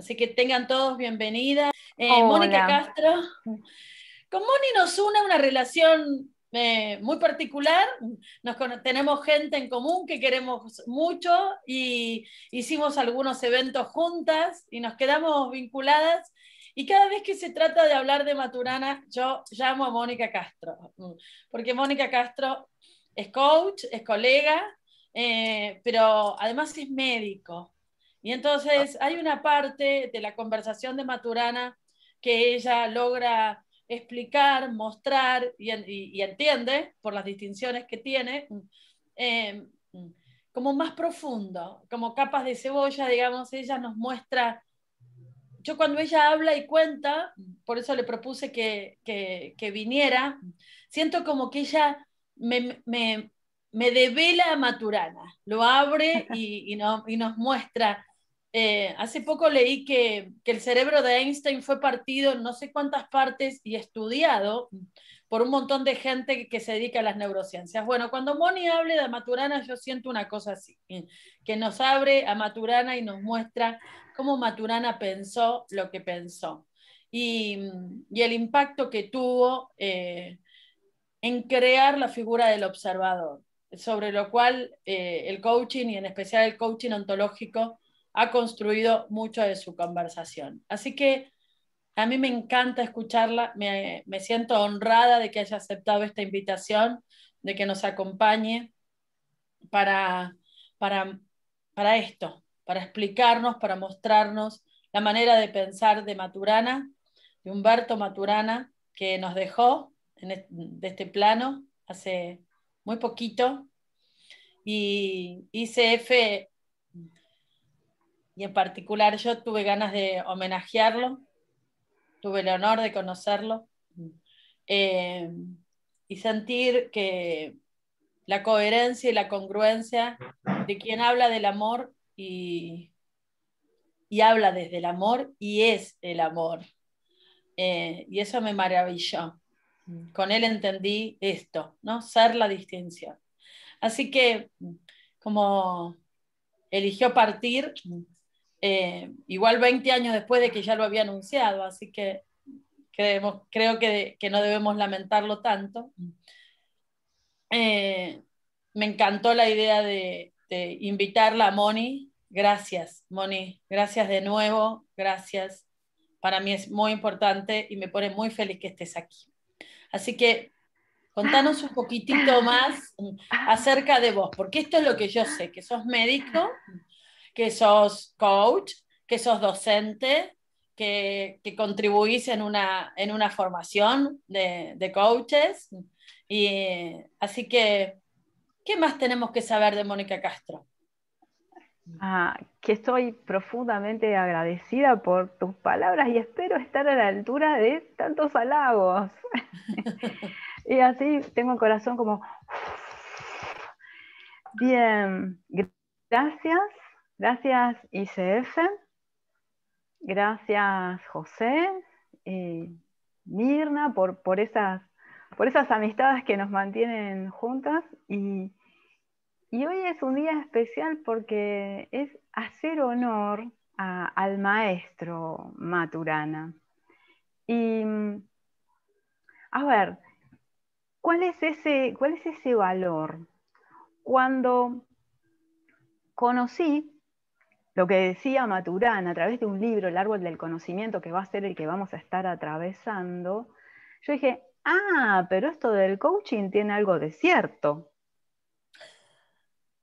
Así que tengan todos bienvenida. Eh, Mónica Castro. Con Moni nos une una relación eh, muy particular. Nos, tenemos gente en común que queremos mucho y hicimos algunos eventos juntas y nos quedamos vinculadas. Y cada vez que se trata de hablar de Maturana, yo llamo a Mónica Castro, porque Mónica Castro es coach, es colega, eh, pero además es médico. Y entonces hay una parte de la conversación de Maturana que ella logra explicar, mostrar y, entiende por las distinciones que tiene, em, como más profundo, como capas de cebolla, digamos, ella nos muestra, yo cuando ella habla y cuenta, por eso le propuse que, viniera, siento como que ella me, devela a Maturana, lo abre y nos muestra eh, hace poco leí que, el cerebro de Einstein fue partido en no sé cuántas partes y estudiado por un montón de gente que, se dedica a las neurociencias. Bueno, cuando Moni hable de Maturana, yo siento una cosa así, que nos abre a Maturana y nos muestra cómo Maturana pensó lo que pensó y, el impacto que tuvo eh, en crear la figura del observador, sobre lo cual eh, el coaching y en especial el coaching ontológico ha construido mucho de su conversación. Así que a mí me encanta escucharla, me, siento honrada de que haya aceptado esta invitación, de que nos acompañe para, para, para esto, para explicarnos, para mostrarnos la manera de pensar de Maturana, de Humberto Maturana, que nos dejó en este, de este plano hace muy poquito. Y ICF y en particular yo tuve ganas de homenajearlo, tuve el honor de conocerlo eh, y sentir que la coherencia y la congruencia de quien habla del amor y, habla desde el amor y es el amor. Eh, y eso me maravilló. Con él entendí esto, ¿no? Ser la distinción. Así que, como eligió partir, eh, igual 20 años después de que ya lo había anunciado, así que creemos, creo que, no debemos lamentarlo tanto. Eh, me encantó la idea de, de invitarla a Moni. Gracias, Moni. Gracias de nuevo. Gracias. Para mí es muy importante y me pone muy feliz que estés aquí. Así que Contanos un poquitito más acerca de vos, porque esto es lo que yo sé, que sos médico, que sos coach, que sos docente, que, contribuís en una, formación de, coaches. Y, así que, ¿qué más tenemos que saber de Mónica Castro? Ah, que estoy profundamente agradecida por tus palabras y espero estar a la altura de tantos halagos. y así tengo el corazón como... Bien, gracias Gracias ICF, gracias José, y Mirna, por, por, esas, por esas amistades que nos mantienen juntas. Y, hoy es un día especial porque es hacer honor al maestro Maturana. Y a ver, ¿cuál es ese, cuál es ese valor? Cuando conocí lo que decía Maturán a través de un libro, El árbol del conocimiento, que va a ser el que vamos a estar atravesando, yo dije, ah, pero esto del coaching tiene algo de cierto.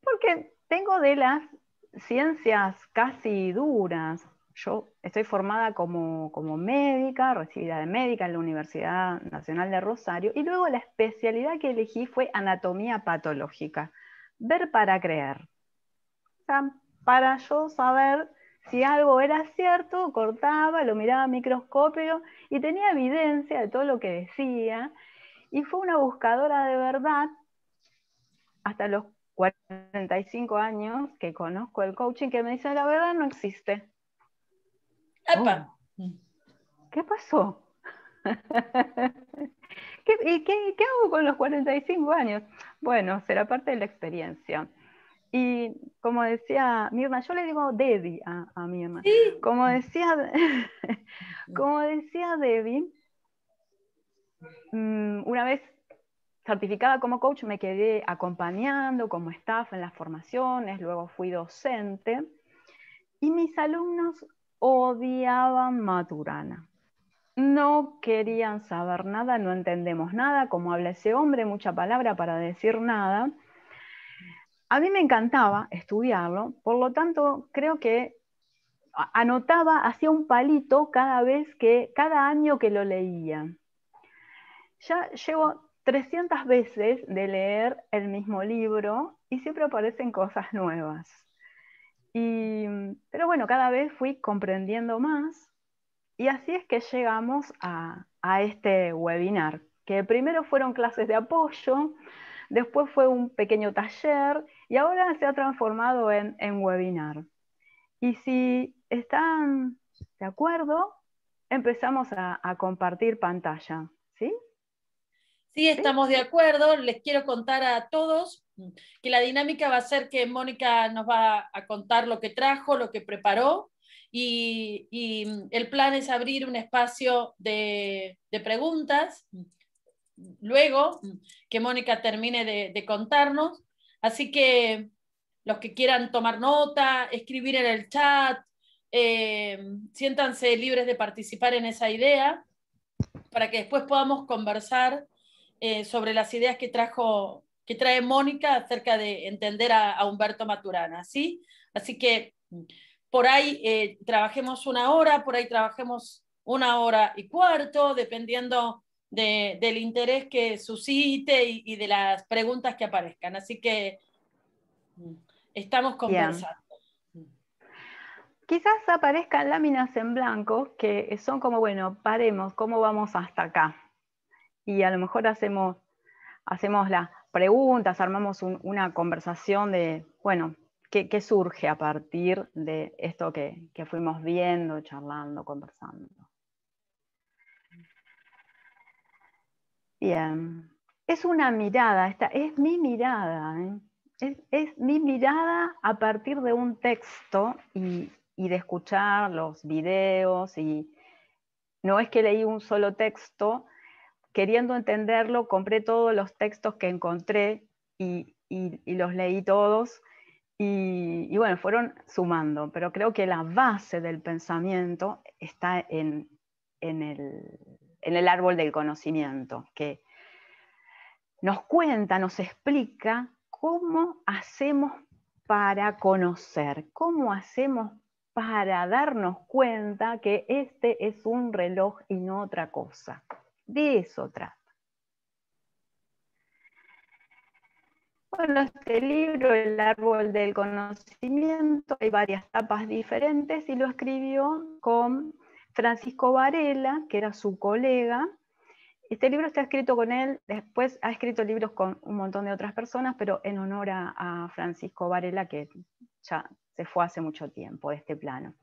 Porque tengo de las ciencias casi duras. Yo estoy formada como, médica, recibida de médica en la Universidad Nacional de Rosario, y luego la especialidad que elegí fue anatomía patológica, ver para creer para yo saber si algo era cierto, cortaba, lo miraba a microscopio y tenía evidencia de todo lo que decía. Y fue una buscadora de verdad hasta los 45 años que conozco el coaching que me dice la verdad no existe. Oh. ¿Qué pasó? y qué hago con los 45 años? Bueno, será parte de la experiencia. Y como decía Mirna, yo le digo Debbie a, a Mirna. Como decía, mm. como decía Debbie, mm, una vez certificada como coach me quedé acompañando como staff en las formaciones, luego fui docente y mis alumnos odiaban Maturana. No querían saber nada, no entendemos nada, cómo habla ese hombre, mucha palabra para decir nada. A mí me encantaba estudiarlo, por lo tanto creo que anotaba, hacía un palito cada vez que, cada año que lo leía. Ya llevo 300 veces de leer el mismo libro y siempre aparecen cosas nuevas. Y, pero bueno, cada vez fui comprendiendo más y así es que llegamos a, a este webinar, que primero fueron clases de apoyo, después fue un pequeño taller y ahora se ha transformado en, webinar. Y si están de acuerdo, empezamos a, compartir pantalla, ¿sí? estamos de acuerdo. Les quiero contar a todos que la dinámica va a ser que Mónica nos va a contar lo que trajo, lo que preparó, y, el plan es abrir un espacio de, preguntas luego que Mónica termine de, contarnos Así que los que quieran tomar nota, escribir en el chat, eh, siéntanse libres de participar en esa idea para que después podamos conversar eh, sobre las ideas que trajo que trae Mónica acerca de entender a, Humberto Maturana, Así que por ahí eh, trabajemos una hora, por ahí trabajemos una hora y cuarto, dependiendo del interés que suscite y, de las preguntas que aparezcan. Así que mm, estamos conversando Quizás aparezcan láminas en blanco que son como, bueno, paremos, ¿cómo vamos hasta acá? Y a lo mejor hacemos, hacemos las preguntas, armamos una conversación de, bueno, ¿qué, ¿qué, surge a partir de esto que, que fuimos viendo, charlando, conversando? Bien, es una mirada, esta, es mi mirada, ¿eh? es, mi mirada a partir de un texto y, de escuchar los videos y no es que leí un solo texto, queriendo entenderlo, compré todos los textos que encontré y, los leí todos. Y, bueno, fueron sumando, pero creo que la base del pensamiento está en, el, en el árbol del conocimiento, que nos cuenta, nos explica cómo hacemos para conocer, cómo hacemos para darnos cuenta que este es un reloj y no otra cosa. De eso trata. Bueno, este libro, El árbol del conocimiento, hay varias tapas diferentes y lo escribió con Francisco Varela, que era su colega. Este libro está escrito con él, después ha escrito libros con un montón de otras personas, pero en honor a, Francisco Varela, que ya se fue hace mucho tiempo de este plano.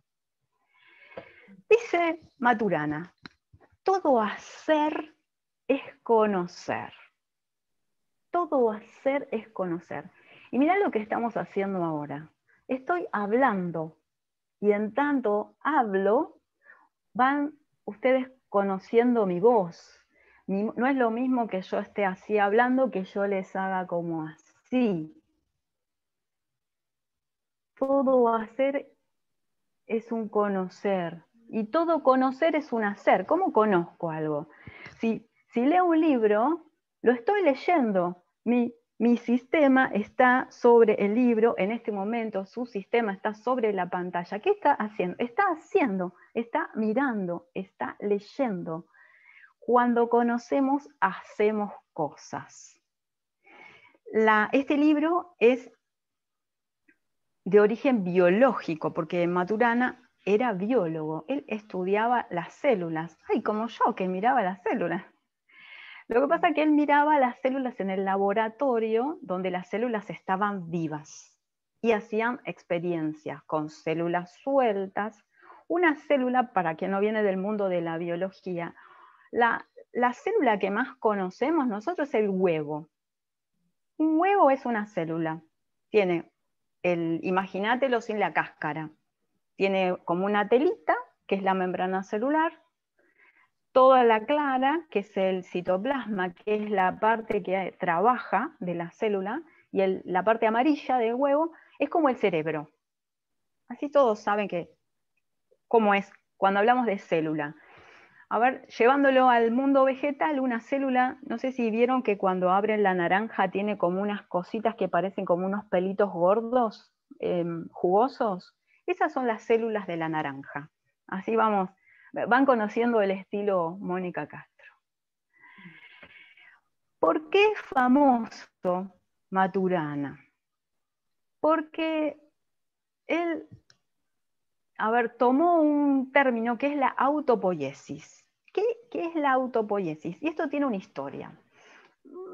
Dice Maturana, todo hacer es conocer. Todo hacer es conocer. Y mirá lo que estamos haciendo ahora. Estoy hablando y en tanto hablo, van ustedes conociendo mi voz. no es lo mismo que yo esté así hablando que yo les haga como así. Todo hacer es un conocer. Y todo conocer es un hacer. ¿Cómo conozco algo? Si, si leo un libro, lo estoy leyendo. Mi mi sistema está sobre el libro, en este momento su sistema está sobre la pantalla. ¿Qué está haciendo? Está haciendo, está mirando, está leyendo. Cuando conocemos, hacemos cosas. La, este libro es de origen biológico, porque Maturana era biólogo, él estudiaba las células. Ay, como yo que miraba las células. Lo que pasa es que él miraba las células en el laboratorio donde las células estaban vivas y hacían experiencias con células sueltas. Una célula, para quien no viene del mundo de la biología, la, célula que más conocemos nosotros es el huevo. Un huevo es una célula. Tiene el, imagínatelo sin la cáscara. Tiene como una telita, que es la membrana celular, toda la clara, que es el citoplasma, que es la parte que trabaja de la célula, y la parte amarilla del huevo, es como el cerebro. Así todos saben que, cómo es cuando hablamos de célula. A ver, llevándolo al mundo vegetal, una célula, no sé si vieron que cuando abren la naranja tiene como unas cositas que parecen como unos pelitos gordos, em, jugosos. Esas son las células de la naranja. Así vamos van conociendo el estilo Mónica Castro. ¿Por qué es famoso Maturana? Porque él, a ver, tomó un término que es la autopoiesis. ¿Qué, ¿Qué es la autopoiesis? Y esto tiene una historia.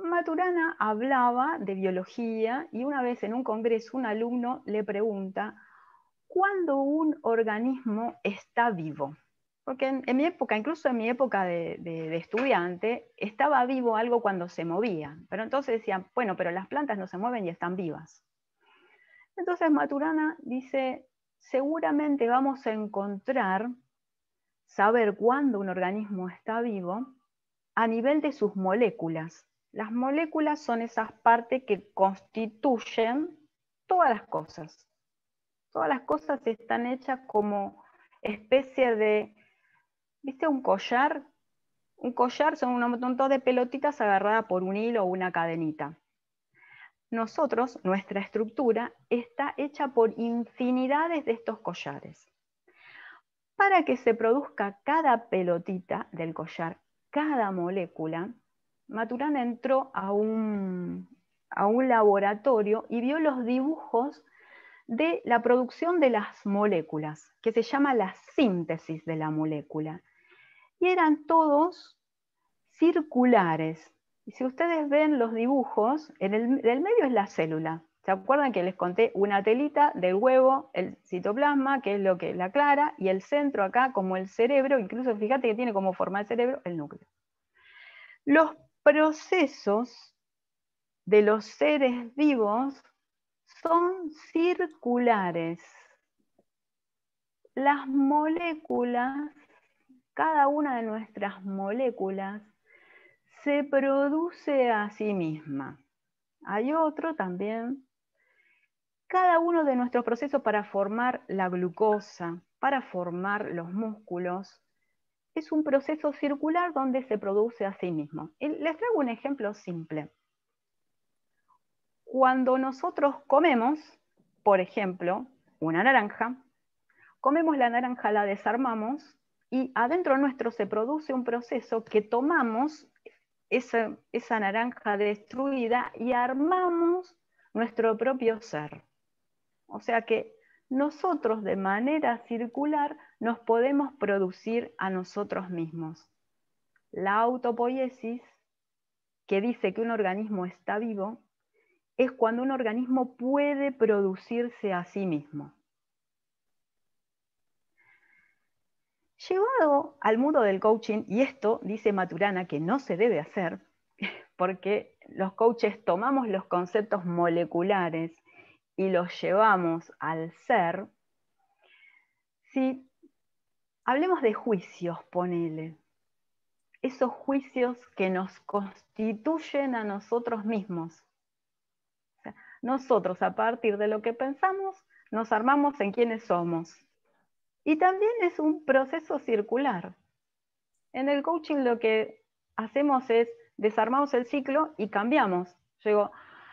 Maturana hablaba de biología y una vez en un congreso un alumno le pregunta, ¿cuándo un organismo está vivo? Porque en, mi época, incluso en mi época de, estudiante, estaba vivo algo cuando se movía. Pero entonces decían, bueno, pero las plantas no se mueven y están vivas. Entonces Maturana dice, seguramente vamos a encontrar saber cuándo un organismo está vivo a nivel de sus moléculas. Las moléculas son esas partes que constituyen todas las cosas. Todas las cosas están hechas como especie de ¿Viste un collar? Un collar son un montón de pelotitas agarradas por un hilo o una cadenita. Nosotros, nuestra estructura está hecha por infinidades de estos collares. Para que se produzca cada pelotita del collar, cada molécula, Maturana entró a un, a un laboratorio y vio los dibujos de la producción de las moléculas, que se llama la síntesis de la molécula y eran todos circulares. Y si ustedes ven los dibujos, en el del medio es la célula. ¿Se acuerdan que les conté una telita del huevo, el citoplasma, que es lo que la clara, y el centro acá como el cerebro, incluso fíjate que tiene como forma el cerebro el núcleo. Los procesos de los seres vivos son circulares. Las moléculas cada una de nuestras moléculas se produce a sí misma. Hay otro también. Cada uno de nuestros procesos para formar la glucosa, para formar los músculos, es un proceso circular donde se produce a sí mismo. Les traigo un ejemplo simple. Cuando nosotros comemos, por ejemplo, una naranja, comemos la naranja, la desarmamos y adentro nuestro se produce un proceso que tomamos esa, esa naranja destruida y armamos nuestro propio ser. O sea que nosotros de manera circular nos podemos producir a nosotros mismos. La autopoiesis, que dice que un organismo está vivo, es cuando un organismo puede producirse a sí mismo. Llevado al mundo del coaching, y esto dice Maturana que no se debe hacer, porque los coaches tomamos los conceptos moleculares y los llevamos al ser, si hablemos de juicios, ponele, esos juicios que nos constituyen a nosotros mismos. nosotros a partir de lo que pensamos, nos armamos en quienes somos. Y también es un proceso circular. En el coaching lo que hacemos es desarmamos el ciclo y cambiamos. Llego,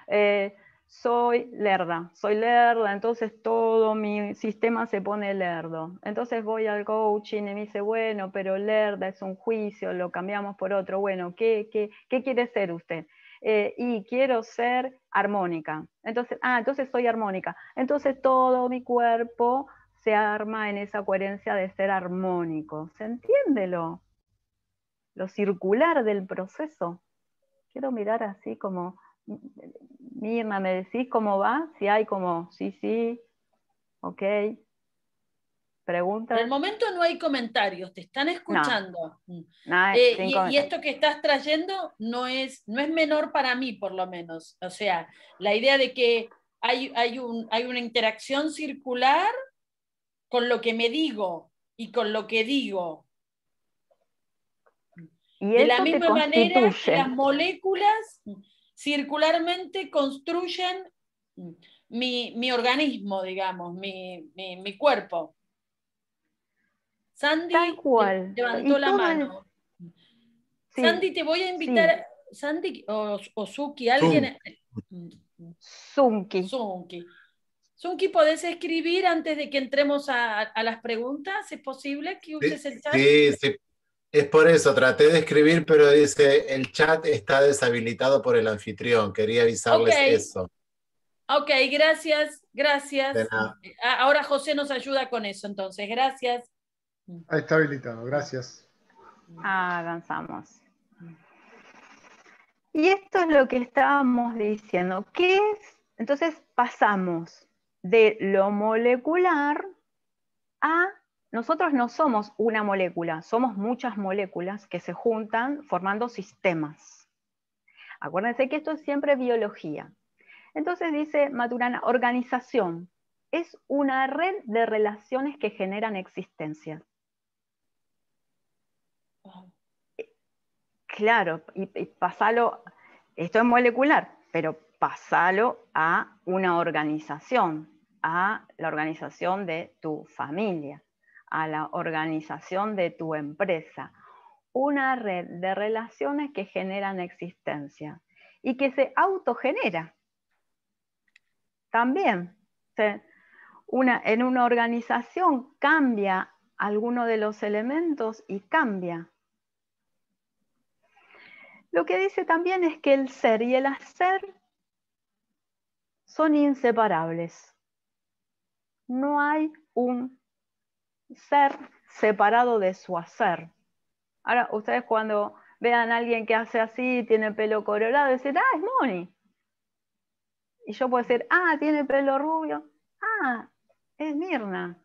eh, soy lerda, soy lerda, entonces todo mi sistema se pone lerdo. Entonces voy al coaching y me dice, bueno, pero lerda es un juicio, lo cambiamos por otro. Bueno, ¿qué, quiere ser usted? Eh, y quiero ser armónica. Entonces, ah, entonces soy armónica. Entonces todo mi cuerpo arma en esa coherencia de ser armónico. ¿Se entiende lo, circular del proceso? Quiero mirar así como, Mirna, ¿me decís cómo va? Si hay como, sí, sí, ok. Pregunta. En el momento no hay comentarios, te están escuchando. Mm. Eh, y, esto que estás trayendo no es, no es menor para mí, por lo menos. O sea, la idea de que hay, hay, un, hay una interacción circular con lo que me digo y con lo que digo. de la misma manera, las moléculas circularmente construyen mi, organismo, digamos, mi, cuerpo. Sandy levantó la mano. Sandy, te voy a invitar, Sandy o, alguien. Sunki, ¿podés escribir antes de que entremos a, las preguntas? ¿Es posible que uses el chat? Sí, sí. Es por eso, traté de escribir, pero dice, el chat está deshabilitado por el anfitrión. Quería avisarles eso. Ok, gracias, gracias. Ah, ahora José nos ayuda con eso, entonces, gracias. Ah, está habilitado, gracias. Ah, avanzamos. Y esto es lo que estábamos diciendo. ¿Qué es? Entonces pasamos de lo molecular a nosotros no somos una molécula, somos muchas moléculas que se juntan formando sistemas. Acuérdense que esto es siempre biología. Entonces dice Maturana, organización es una red de relaciones que generan existencia. Claro, y, pasalo, esto es molecular, pero pasalo a una organización, a la organización de tu familia, a la organización de tu empresa, una red de relaciones que generan existencia y que se autogenera. También, en una organización cambia alguno de los elementos y cambia. Lo que dice también es que el ser y el hacer son inseparables. No hay un ser separado de su hacer. Ahora, ustedes cuando vean a alguien que hace así, tiene pelo colorado, dicen, ah, es Moni. Y yo puedo decir, ah, tiene pelo rubio, ah, es Mirna.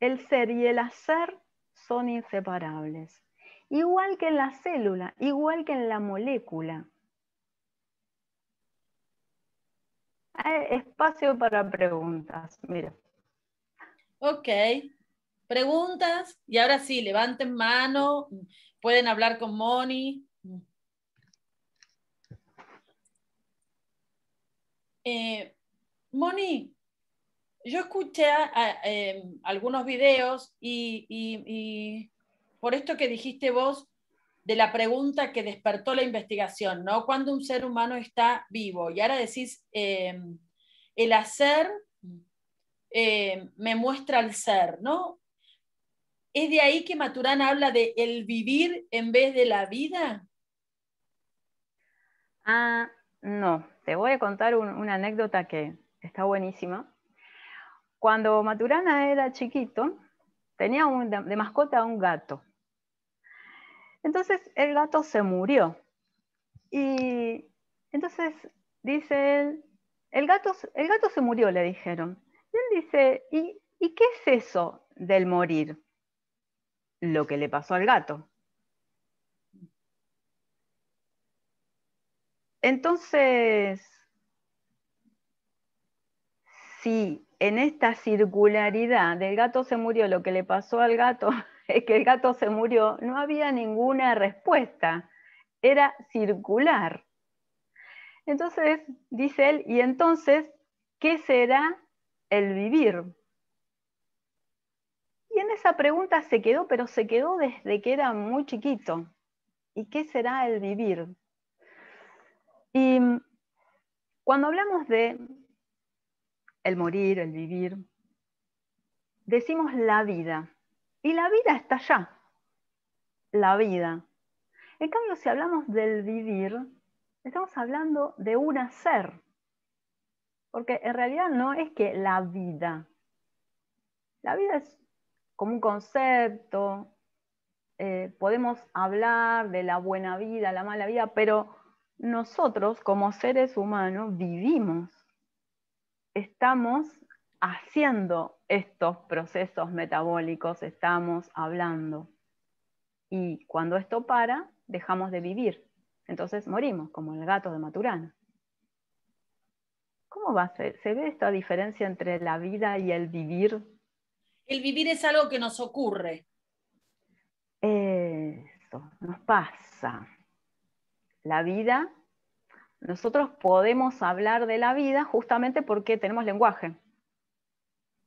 El ser y el hacer son inseparables. Igual que en la célula, igual que en la molécula. Hay espacio para preguntas, mira. Ok, preguntas y ahora sí, levanten mano, pueden hablar con Moni. Eh, Moni, yo escuché em, algunos videos y por esto que dijiste vos, de la pregunta que despertó la investigación, ¿no? Cuando un ser humano está vivo. Y ahora decís, em, el hacer em, me muestra el ser, ¿no? ¿Es de ahí que Maturana habla de el vivir en vez de la vida? Ah, no. Te voy a contar una anécdota que está buenísima. Cuando Maturana era chiquito, tenía de mascota un gato. Entonces el gato se murió. Y entonces dice él, el gato, el gato se murió, le dijeron. Y él dice, ¿y, ¿y qué es eso del morir? Lo que le pasó al gato. Entonces, si en esta circularidad del gato se murió lo que le pasó al gato, que el gato se murió, no había ninguna respuesta. Era circular. Entonces, dice él, y entonces, ¿qué será el vivir? Y en esa pregunta se quedó, pero se quedó desde que era muy chiquito. ¿Y qué será el vivir? Y cuando hablamos de el morir, el vivir, decimos la vida. Y la vida está allá, la vida. En cambio, si hablamos del vivir, estamos hablando de un hacer, porque en realidad no es que la vida, la vida es como un concepto, eh, podemos hablar de la buena vida, la mala vida, pero nosotros como seres humanos vivimos, estamos haciendo estos procesos metabólicos estamos hablando. Y cuando esto para, dejamos de vivir. Entonces morimos, como el gato de Maturana. ¿Cómo va ¿Se ve esta diferencia entre la vida y el vivir? El vivir es algo que nos ocurre. Eso, nos pasa. La vida, nosotros podemos hablar de la vida justamente porque tenemos lenguaje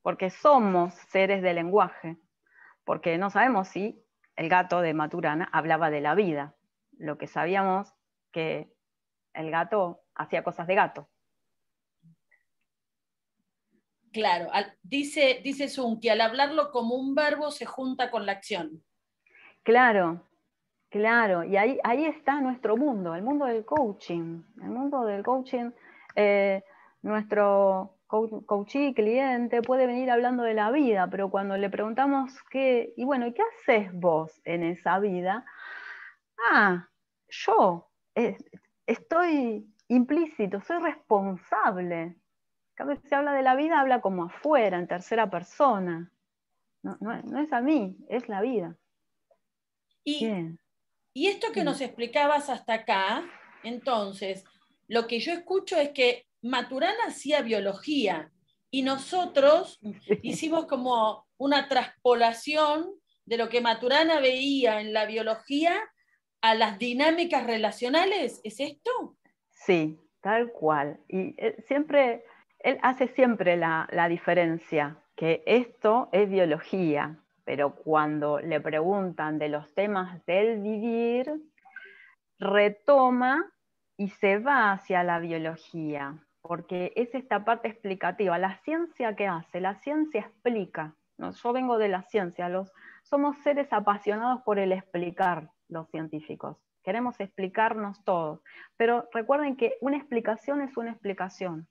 porque somos seres de lenguaje, porque no sabemos si el gato de Maturana hablaba de la vida, lo que sabíamos que el gato hacía cosas de gato. Claro, dice, dice que al hablarlo como un verbo se junta con la acción. Claro, claro, y ahí, ahí está nuestro mundo, el mundo del coaching, el mundo del coaching, eh, nuestro, coach cliente, puede venir hablando de la vida, pero cuando le preguntamos qué, y bueno, y ¿qué haces vos en esa vida? Ah, yo eh, estoy implícito, soy responsable. Cada vez que se habla de la vida, habla como afuera, en tercera persona. No, es a mí, es la vida. Y, esto que nos explicabas hasta acá, entonces, lo que yo escucho es que Maturana hacía biología y nosotros hicimos como una traspolación de lo que Maturana veía en la biología a las dinámicas relacionales. ¿Es esto? Sí, tal cual. Y eh, siempre, él hace siempre la, la diferencia, que esto es biología, pero cuando le preguntan de los temas del vivir, retoma y se va hacia la biología porque es esta parte explicativa. La ciencia que hace, la ciencia explica. Yo vengo de la ciencia, los, somos seres apasionados por el explicar, los científicos. Queremos explicarnos todos. Pero recuerden que una explicación es una explicación.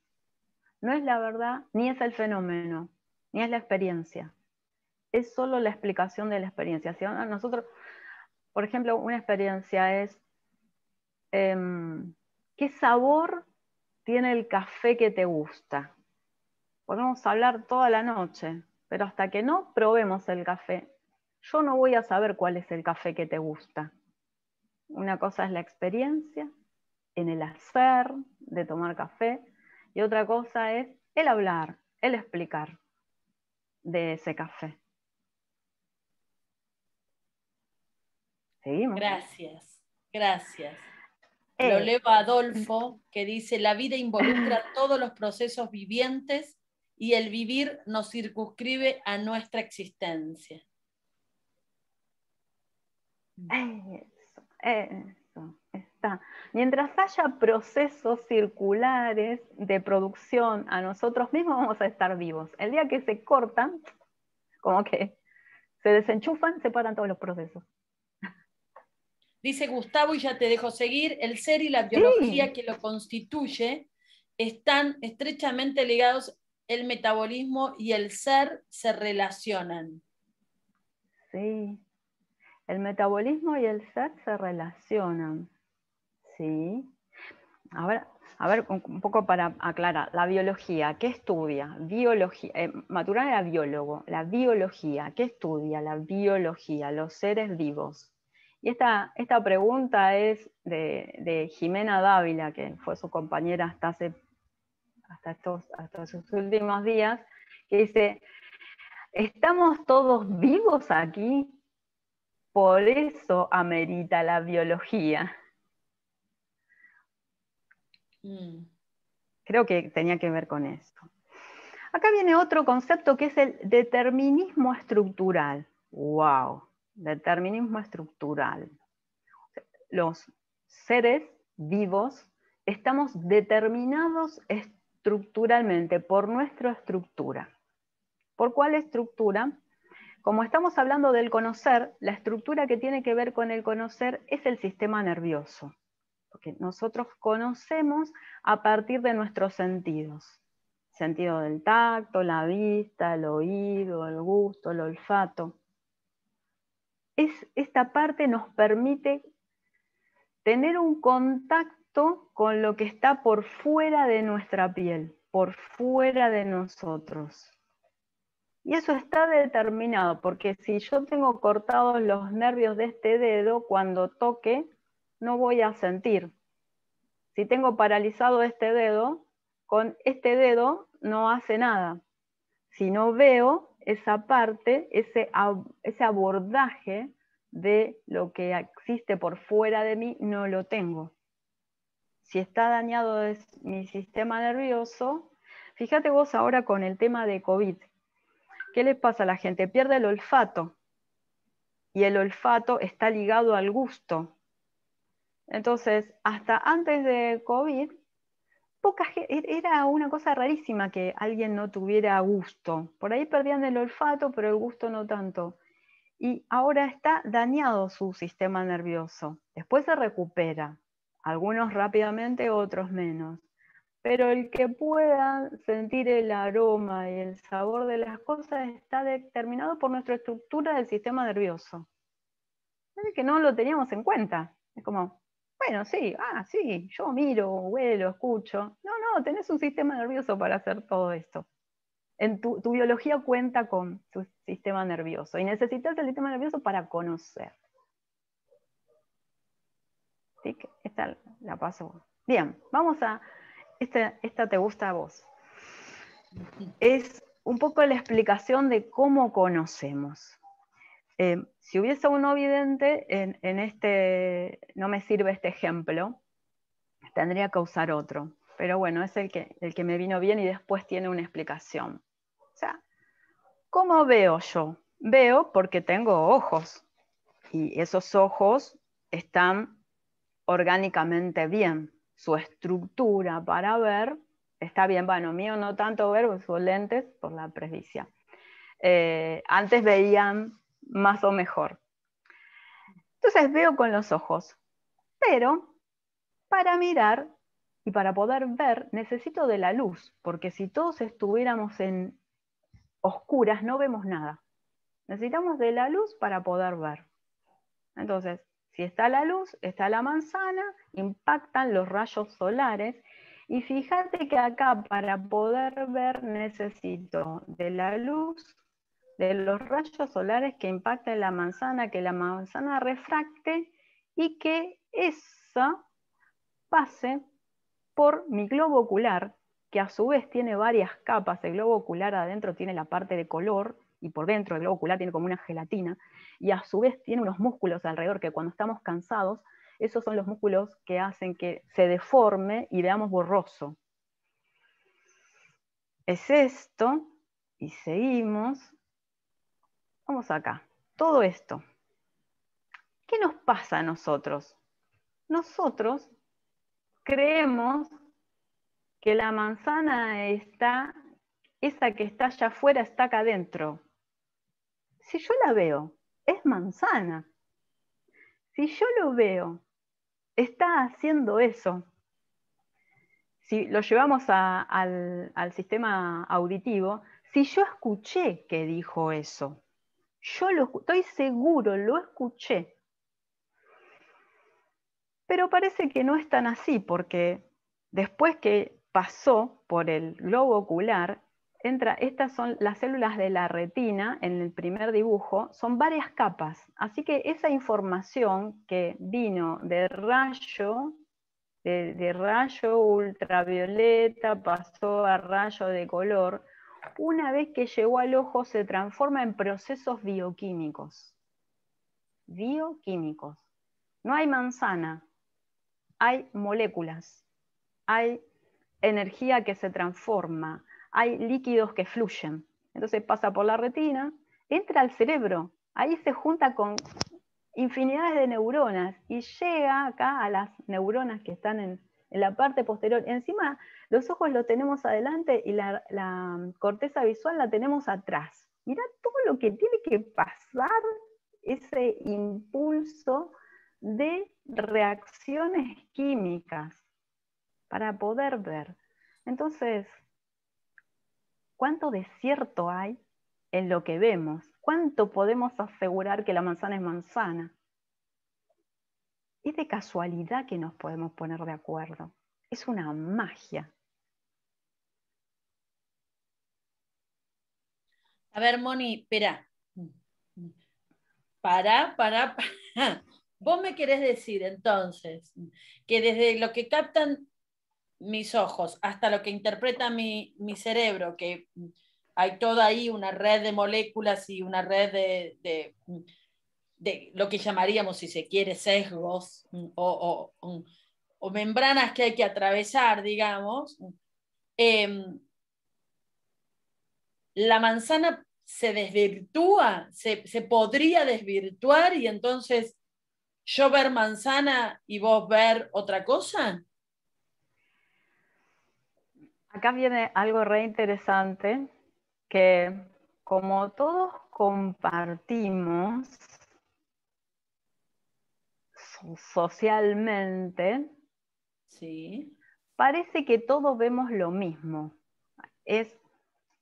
No es la verdad, ni es el fenómeno, ni es la experiencia. Es solo la explicación de la experiencia. nosotros, por ejemplo, una experiencia es em, qué sabor tiene el café que te gusta. Podemos hablar toda la noche, pero hasta que no probemos el café, yo no voy a saber cuál es el café que te gusta. Una cosa es la experiencia en el hacer de tomar café y otra cosa es el hablar, el explicar de ese café. Seguimos. Gracias, gracias. Lo eh. leo Adolfo, que dice, la vida involucra todos los procesos vivientes y el vivir nos circunscribe a nuestra existencia. Eso, eso, está. Mientras haya procesos circulares de producción a nosotros mismos, vamos a estar vivos. El día que se cortan, como que se desenchufan, se paran todos los procesos. Dice Gustavo, y ya te dejo seguir, el ser y la biología que lo constituye están estrechamente ligados, el metabolismo y el ser se relacionan. Sí, el metabolismo y el ser se relacionan. Sí. A ver, un poco para aclarar, la biología, ¿qué estudia? Biología, eh, Maturana era biólogo, la biología, ¿qué estudia? La biología, los seres vivos. Y esta, pregunta es de, Jimena Dávila, que fue su compañera hasta, hasta, estos, sus últimos días, que dice, ¿estamos todos vivos aquí? Por eso amerita la biología. Mm. Creo que tenía que ver con eso. Acá viene otro concepto que es el determinismo estructural. ¡Wow! determinismo estructural. Los seres vivos estamos determinados estructuralmente por nuestra estructura. ¿Por cuál estructura? Como estamos hablando del conocer, la estructura que tiene que ver con el conocer es el sistema nervioso, porque nosotros conocemos a partir de nuestros sentidos sentido del tacto, la vista, el oído, el gusto, el olfato esta parte nos permite tener un contacto con lo que está por fuera de nuestra piel, por fuera de nosotros. Y eso está determinado, porque si yo tengo cortados los nervios de este dedo, cuando toque, no voy a sentir. Si tengo paralizado este dedo, con este dedo no hace nada. Si no veo, esa parte, ese, ese abordaje de lo que existe por fuera de mí, no lo tengo. Si está dañado mi sistema nervioso, fíjate vos ahora con el tema de COVID, ¿qué les pasa a la gente? Pierde el olfato y el olfato está ligado al gusto. Entonces, hasta antes de COVID, e-, era una cosa rarísima que alguien no tuviera gusto. Por ahí perdían el olfato, pero el gusto no tanto. Y ahora está dañado su sistema nervioso. Después se recupera, algunos rápidamente, otros menos. Pero el que pueda sentir el aroma y el sabor de las cosas está determinado por nuestra estructura del sistema nervioso. Es que no lo teníamos en cuenta. Es como, bueno, sí, ah, sí, yo miro, huelo, escucho. No, no, tenés un sistema nervioso para hacer todo esto. En tu, biología cuenta con su sistema nervioso y necesitas el sistema nervioso para conocer. Esta la paso. Bien, vamos a. Esta, esta te gusta a vos. Es un poco la explicación de cómo conocemos. Eh, si hubiese un no vidente, en, este no me sirve este ejemplo, tendría que usar otro. Pero bueno, es el que, el que me vino bien y después tiene una explicación. O sea, ¿cómo veo yo? Veo porque tengo ojos y esos ojos están orgánicamente bien. Su estructura para ver está bien. Bueno, mío no tanto ver, sus lentes por la presbicia. Eh, antes veían más o mejor. Entonces veo con los ojos, pero para mirar y para poder ver necesito de la luz, porque si todos estuviéramos en oscuras no vemos nada. Necesitamos de la luz para poder ver. Entonces, si está la luz, está la manzana, impactan los rayos solares y fíjate que acá para poder ver necesito de la luz de los rayos solares que impactan en la manzana, que la manzana refracte y que esa pase por mi globo ocular, que a su vez tiene varias capas. El globo ocular adentro tiene la parte de color y por dentro el globo ocular tiene como una gelatina y a su vez tiene unos músculos alrededor que cuando estamos cansados, esos son los músculos que hacen que se deforme y veamos borroso. Es esto, y seguimos, vamos acá, todo esto, ¿qué nos pasa a nosotros? Nosotros creemos que la manzana está, esa que está allá afuera está acá adentro. Si yo la veo, es manzana. Si yo lo veo, está haciendo eso. Si lo llevamos al, al sistema auditivo, si yo escuché que dijo eso, yo lo estoy seguro, lo escuché. Pero parece que no es tan así, porque después que pasó por el globo ocular, entra, estas son las células de la retina en el primer dibujo, son varias capas. Así que esa información que vino de rayo, de rayo ultravioleta, pasó a rayo de color, una vez que llegó al ojo, se transforma en procesos bioquímicos. Bioquímicos. No hay manzana, hay moléculas, hay energía que se transforma, hay líquidos que fluyen. Entonces pasa por la retina, entra al cerebro, ahí se junta con infinidades de neuronas y llega acá a las neuronas que están en, en la parte posterior. Encima, los ojos lo tenemos adelante y la, la corteza visual la tenemos atrás. Mirá todo lo que tiene que pasar ese impulso de reacciones químicas para poder ver. Entonces, ¿cuánto desierto hay en lo que vemos? ¿Cuánto podemos asegurar que la manzana es manzana? Es de casualidad que nos podemos poner de acuerdo. Es una magia. A ver, Moni, espera. Para, para, para. Vos me querés decir entonces que desde lo que captan mis ojos hasta lo que interpreta mi, cerebro, que hay toda ahí una red de moléculas y una red de de lo que llamaríamos, si se quiere, sesgos mm, o, mm, o, membranas que hay que atravesar, digamos, em, la manzana se desvirtúa, se, se, podría desvirtuar y entonces yo ver manzana y vos ver otra cosa? Acá viene algo re interesante que como todos compartimos, socialmente, sí. parece que todos vemos lo mismo. Es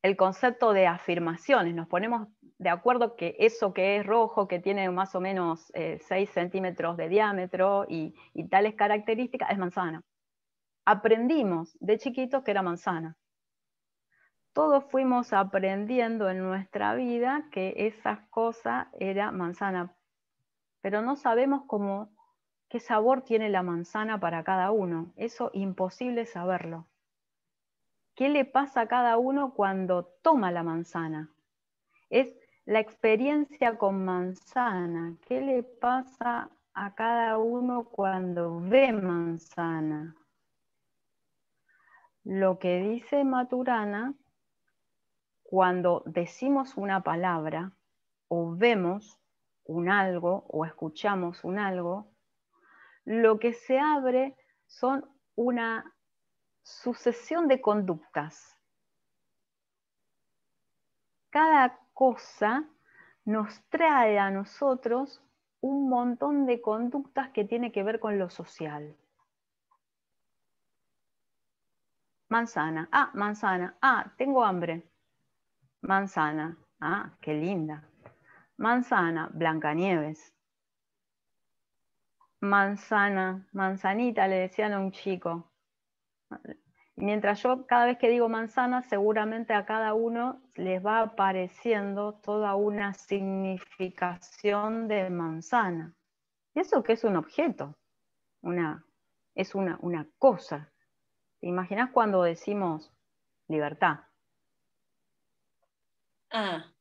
el concepto de afirmaciones. Nos ponemos de acuerdo que eso que es rojo, que tiene más o menos 6 eh, centímetros de diámetro y, tales características, es manzana. Aprendimos de chiquitos que era manzana. Todos fuimos aprendiendo en nuestra vida que esas cosas era manzana, pero no sabemos cómo qué sabor tiene la manzana para cada uno. Eso imposible saberlo. ¿Qué le pasa a cada uno cuando toma la manzana? Es la experiencia con manzana. ¿Qué le pasa a cada uno cuando ve manzana? Lo que dice Maturana, cuando decimos una palabra o vemos un algo o escuchamos un algo, lo que se abre son una sucesión de conductas. Cada cosa nos trae a nosotros un montón de conductas que tiene que ver con lo social. Manzana, ah, manzana, ah, tengo hambre. Manzana, ah, qué linda. Manzana, Blancanieves manzana, manzanita, le decían a un chico. Mientras yo cada vez que digo manzana, seguramente a cada uno les va apareciendo toda una significación de manzana. ¿Y eso que es un objeto? Una, es una, una cosa. ¿Te imaginas cuando decimos libertad? Ah,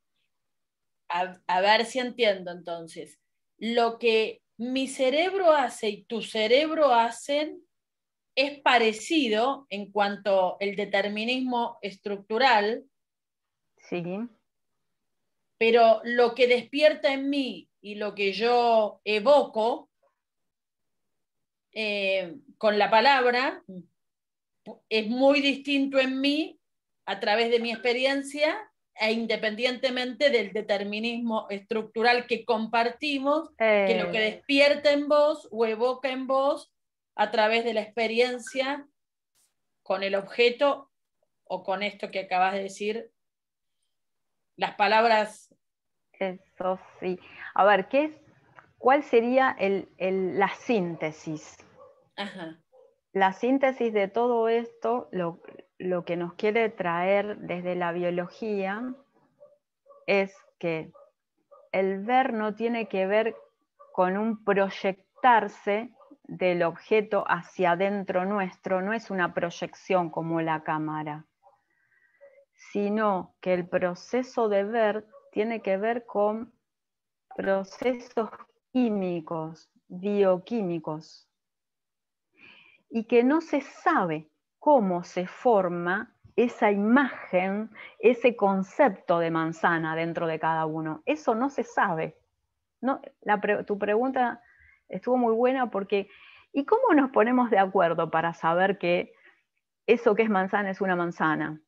a, a ver si entiendo entonces. Lo que mi cerebro hace y tu cerebro hacen es parecido en cuanto el determinismo estructural. Sí. Pero lo que despierta en mí y lo que yo evoco eh, con la palabra es muy distinto en mí a través de mi experiencia e independientemente del determinismo estructural que compartimos, que lo que eh. despierta en vos o evoca en vos a través de la experiencia con el objeto o con esto que acabas de decir, las palabras. Eso sí. A ver, ¿qué ¿cuál sería la síntesis? La síntesis de todo esto, lo, lo que nos quiere traer desde la biología es que el ver no tiene que ver con un proyectarse del objeto hacia adentro nuestro, no es una proyección como la cámara, sino que el proceso de ver tiene que ver con procesos químicos, bioquímicos, y que no se sabe cómo se forma esa imagen, ese concepto de manzana dentro de cada uno. Eso no se sabe. No, tu pregunta estuvo muy buena porque, ¿y cómo nos ponemos de acuerdo para saber que eso que es manzana es una manzana?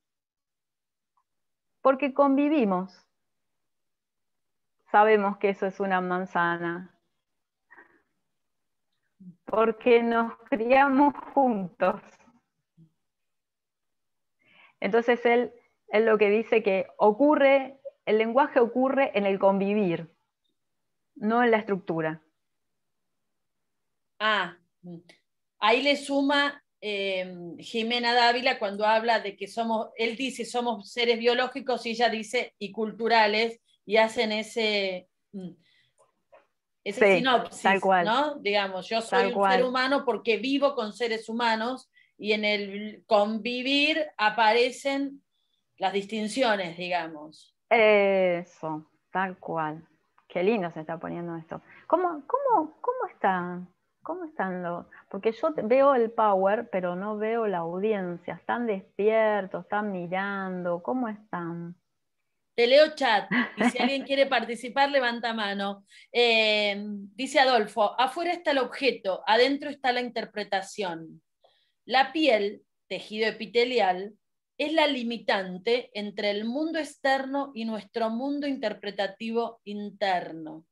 Porque convivimos. Sabemos que eso es una manzana. Porque nos criamos juntos entonces él, es lo que dice que ocurre, el lenguaje ocurre en el convivir, no en la estructura. Ah, ahí le suma eh, Jimena Dávila cuando habla de que somos, él dice somos seres biológicos y ella dice y culturales y hacen ese, mm, ese sinopsis, ¿no? Digamos, yo soy un ser humano porque vivo con seres humanos y en el convivir aparecen las distinciones, digamos. Eso, tal cual. Qué lindo se está poniendo esto. ¿Cómo, cómo, cómo ¿Cómo están los.? Porque yo veo el power, pero no veo la audiencia. ¿Están despiertos? ¿Están mirando? ¿Cómo están? Te leo chat. Y si alguien quiere participar, levanta mano. Eh, dice Adolfo: afuera está el objeto, adentro está la interpretación. La piel, tejido epitelial, es la limitante entre el mundo externo y nuestro mundo interpretativo interno.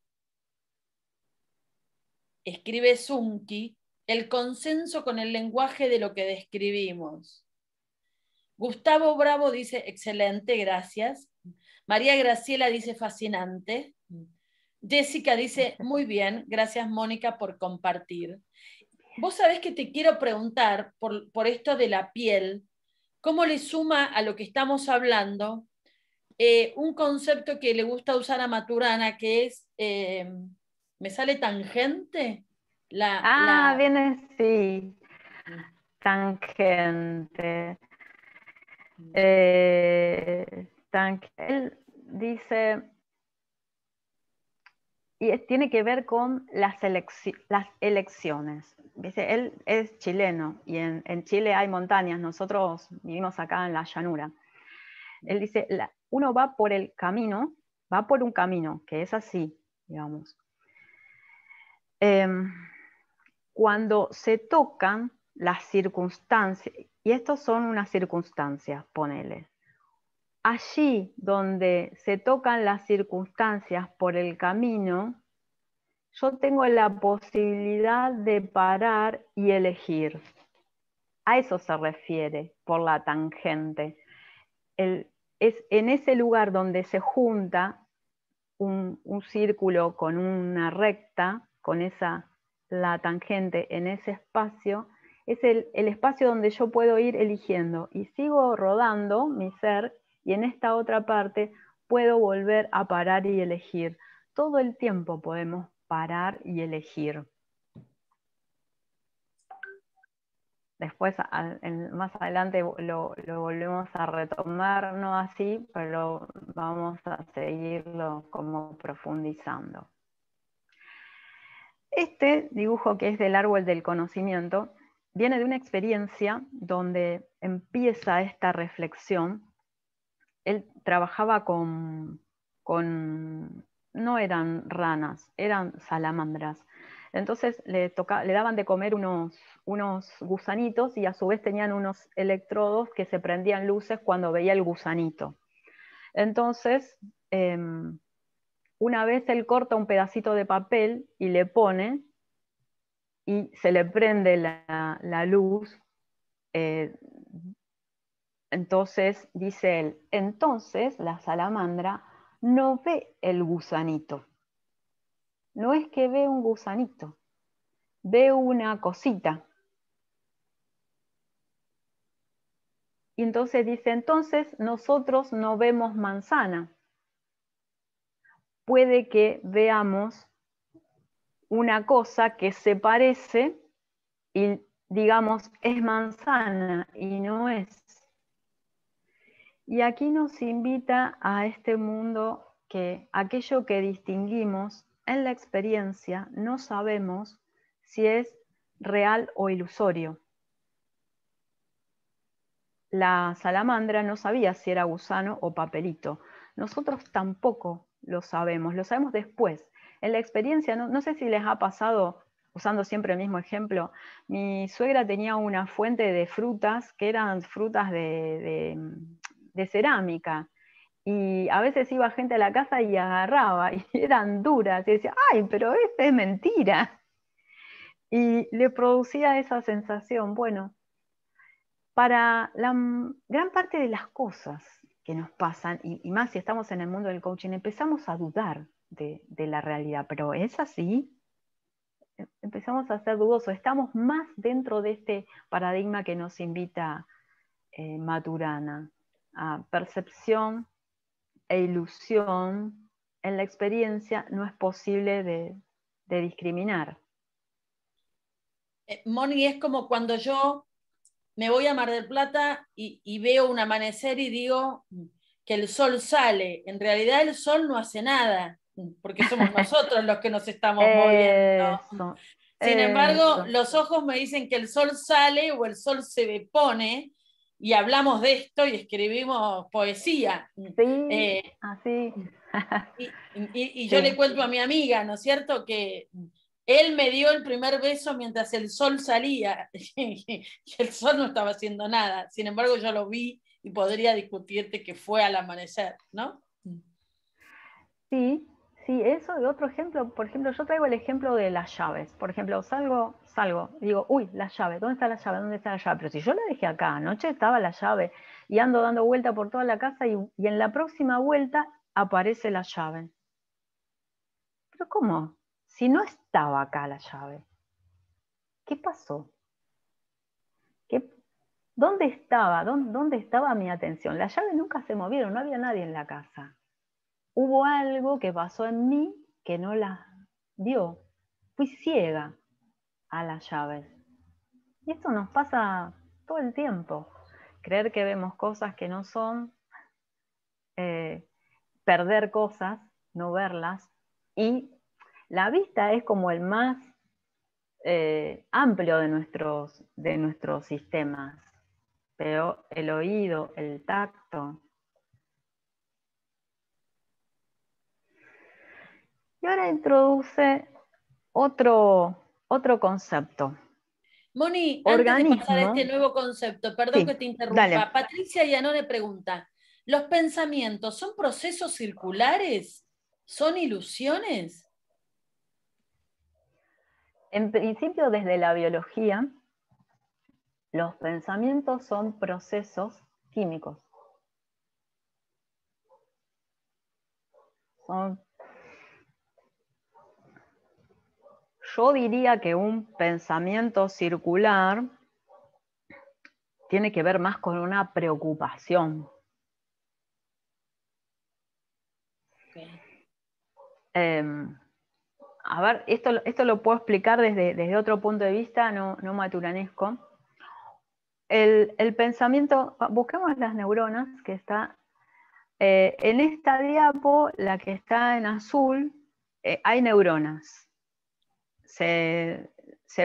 Escribe Zunki el consenso con el lenguaje de lo que describimos. Gustavo Bravo dice, excelente, gracias. María Graciela dice, fascinante. Jessica dice, muy bien, gracias Mónica por compartir. Vos sabés que te quiero preguntar por, esto de la piel, cómo le suma a lo que estamos hablando eh, un concepto que le gusta usar a Maturana, que es, eh, ¿me sale tangente? La, ah, viene sí, mm. tangente. Mm. Eh, tangente. Él dice, y tiene que ver con las, las elecciones, él es chileno y en, Chile hay montañas, nosotros vivimos acá en la llanura. Él dice, uno va por el camino, va por un camino, que es así, digamos. Em, cuando se tocan las circunstancias, y estas son unas circunstancias, ponele. Allí donde se tocan las circunstancias por el camino, yo tengo la posibilidad de parar y elegir. A eso se refiere por la tangente. es en ese lugar donde se junta un, círculo con una recta, con esa la tangente en ese espacio, es el, el espacio donde yo puedo ir eligiendo y sigo rodando mi ser y en esta otra parte puedo volver a parar y elegir. Todo el tiempo podemos parar y elegir. Después, más adelante, lo, volvemos a retomar, no así, pero vamos a seguirlo como profundizando. Este dibujo que es del árbol del conocimiento viene de una experiencia donde empieza esta reflexión. Él trabajaba con, con no eran ranas, eran salamandras. Entonces le, le daban de comer unos, unos, gusanitos y a su vez tenían unos electrodos que se prendían luces cuando veía el gusanito. Entonces, em, una vez él corta un pedacito de papel y le pone y se le prende la, luz, eh, entonces dice él, entonces la salamandra no ve el gusanito. No es que ve un gusanito, ve una cosita. Y entonces dice, entonces nosotros no vemos manzana. Puede que veamos una cosa que se parece y digamos es manzana y no es. Y aquí nos invita a este mundo que aquello que distinguimos en la experiencia no sabemos si es real o ilusorio. La salamandra no sabía si era gusano o papelito. Nosotros tampoco lo sabemos, lo sabemos después. En la experiencia, no, sé si les ha pasado, usando siempre el mismo ejemplo, mi suegra tenía una fuente de frutas que eran frutas de de cerámica. Y a veces iba gente a la casa y agarraba, y eran duras, y decía, ay, pero esta es mentira. Y le producía esa sensación, bueno, para la gran parte de las cosas que nos pasan, y, más si estamos en el mundo del coaching, empezamos a dudar de, la realidad, pero es así, e, empezamos a ser dudosos, estamos más dentro de este paradigma que nos invita eh, Maturana percepción e ilusión en la experiencia no es posible de, discriminar. Eh, Moni, es como cuando yo me voy a Mar del Plata y, veo un amanecer y digo que el sol sale. En realidad el sol no hace nada, porque somos nosotros los que nos estamos moviendo. Sin embargo, los ojos me dicen que el sol sale o el sol se pone, y hablamos de esto y escribimos poesía. Sí, eh, así. y, yo le cuento a mi amiga, ¿no es cierto?, que él me dio el primer beso mientras el sol salía y el sol no estaba haciendo nada. Sin embargo, yo lo vi y podría discutirte que fue al amanecer, ¿no? Sí, Sí, eso de otro ejemplo, por ejemplo, yo traigo el ejemplo de las llaves. Por ejemplo, salgo, salgo, digo, uy, la llave, ¿dónde está la llave? ¿Dónde está la llave? Pero si yo la dejé acá, anoche estaba la llave y ando dando vuelta por toda la casa y, en la próxima vuelta aparece la llave. Pero ¿cómo? Si no estaba acá la llave, ¿qué pasó? ¿Dónde estaba? ¿Dónde, estaba mi atención? Las llaves nunca se movieron, no había nadie en la casa hubo algo que pasó en mí que no la dio. Fui ciega a las llaves. Y esto nos pasa todo el tiempo. Creer que vemos cosas que no son, eh, perder cosas, no verlas. Y la vista es como el más eh, amplio de nuestros, de nuestros sistemas. Pero el oído, el tacto, Y ahora introduce otro, otro concepto. Moni, antes de pasar a este nuevo concepto, perdón que te interrumpa, ya Patricia le pregunta, ¿los pensamientos son procesos circulares? ¿Son ilusiones? En principio, desde la biología, los pensamientos son procesos químicos. Son yo diría que un pensamiento circular tiene que ver más con una preocupación. Em, a ver, esto, lo puedo explicar desde, otro punto de vista, no, no maturanesco. El, pensamiento, ah, busquemos las neuronas que está eh, en esta diapo, la que está en azul, eh, hay neuronas se,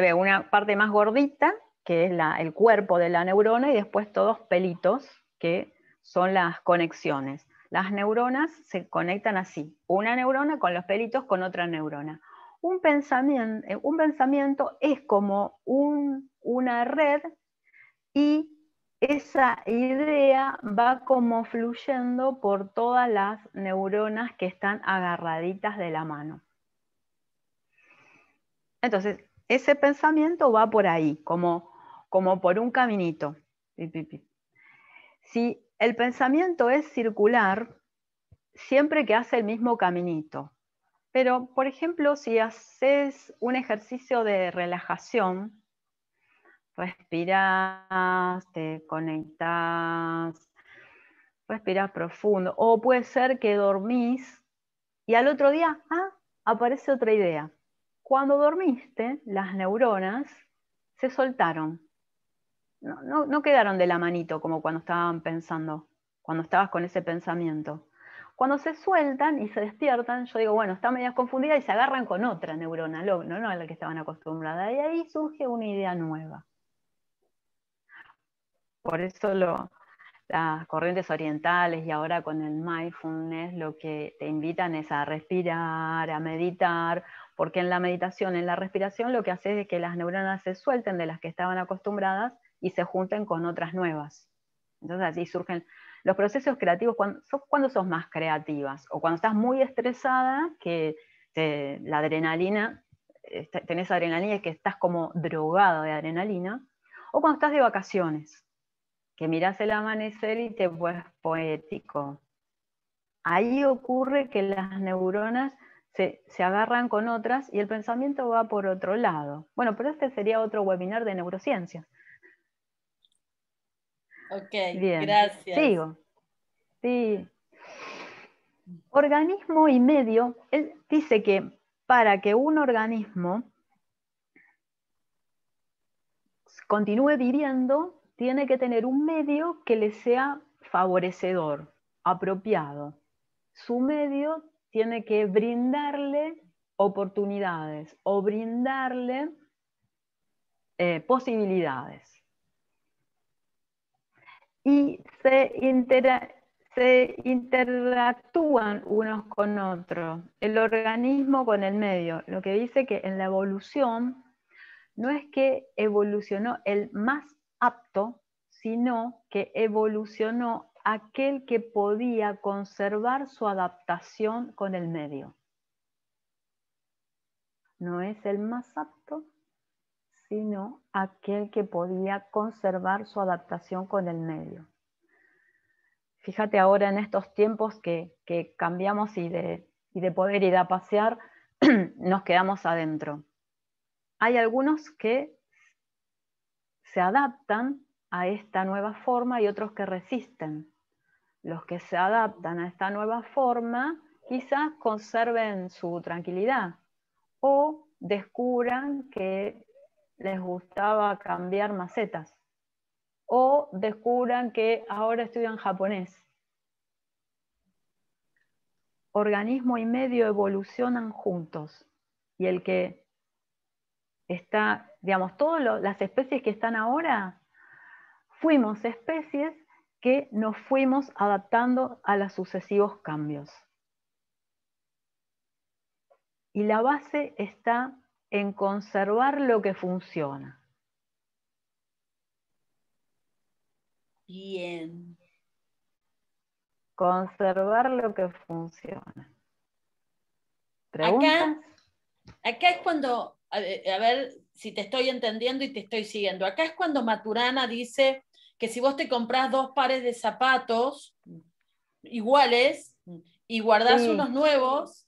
ve una parte más gordita, que es el cuerpo de la neurona, y después todos pelitos, que son las conexiones. Las neuronas se conectan así, una neurona con los pelitos con otra neurona. Un pensamiento, eh, es como una red y esa idea va como fluyendo por todas las neuronas que están agarraditas de la mano. Entonces, ese pensamiento va por ahí, como, como por un caminito. Si el pensamiento es circular, siempre que hace el mismo caminito. Pero, por ejemplo, si haces un ejercicio de relajación, respiras, te conectás, respiras profundo, o puede ser que dormís y al otro día ah, aparece otra idea. Cuando dormiste, las neuronas se soltaron. No, quedaron de la manito como cuando estaban pensando, cuando estabas con ese pensamiento. Cuando se sueltan y se despiertan, yo digo, bueno, está medio confundida y se agarran con otra neurona, no, no a la que estaban acostumbradas. Y ahí surge una idea nueva. Por eso las corrientes orientales y ahora con el mindfulness lo que te invitan es a respirar, a meditar porque en la meditación, en la respiración, lo que hace es que las neuronas se suelten de las que estaban acostumbradas y se junten con otras nuevas. Entonces así surgen los procesos creativos cuando sos, más creativas o cuando estás muy estresada, que la adrenalina, eh, tenés adrenalina y que estás como drogado de adrenalina, o cuando estás de vacaciones, que mirás el amanecer y te vuelves poético. Ahí ocurre que las neuronas se, agarran con otras y el pensamiento va por otro lado. Bueno, pero este sería otro webinar de neurociencia. Ok, gracias. Sigo. Sí. Organismo y medio, él dice que para que un organismo continúe viviendo, tiene que tener un medio que le sea favorecedor, apropiado. Su medio tiene que brindarle oportunidades o brindarle eh, posibilidades. Y se, se interactúan unos con otros, el organismo con el medio, lo que dice que en la evolución no es que evolucionó el más apto, sino que evolucionó aquel que podía conservar su adaptación con el medio. No es el más apto, sino aquel que podía conservar su adaptación con el medio. Fíjate ahora en estos tiempos que, cambiamos y de, y de poder ir a pasear, nos quedamos adentro. Hay algunos que se adaptan a esta nueva forma y otros que resisten los que se adaptan a esta nueva forma quizás conserven su tranquilidad o descubran que les gustaba cambiar macetas o descubran que ahora estudian japonés. Organismo y medio evolucionan juntos y el que está, digamos, todas las especies que están ahora, fuimos especies que nos fuimos adaptando a los sucesivos cambios. Y la base está en conservar lo que funciona. Bien. Conservar lo que funciona. Acá, acá es cuando, a ver si te estoy entendiendo y te estoy siguiendo, acá es cuando Maturana dice que si vos te compras dos pares de zapatos iguales y guardás unos nuevos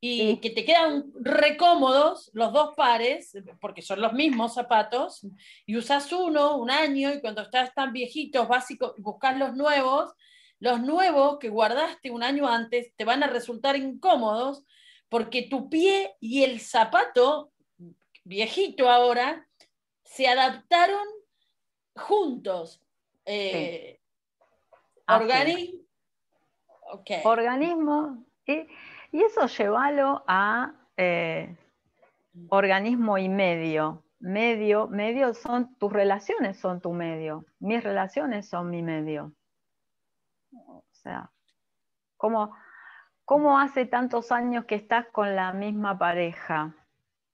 y que te quedan recómodos los dos pares, porque son los mismos zapatos, y usás uno un año y cuando estás tan viejitos, básicos, buscas los nuevos, los nuevos que guardaste un año antes te van a resultar incómodos porque tu pie y el zapato viejito ahora se adaptaron juntos. Eh, ah, organismo. Y eso llévalo a eh, organismo y medio. Medio, medio son tus relaciones, son tu medio. Mis relaciones son mi medio. O sea, ¿cómo, cómo hace tantos años que estás con la misma pareja?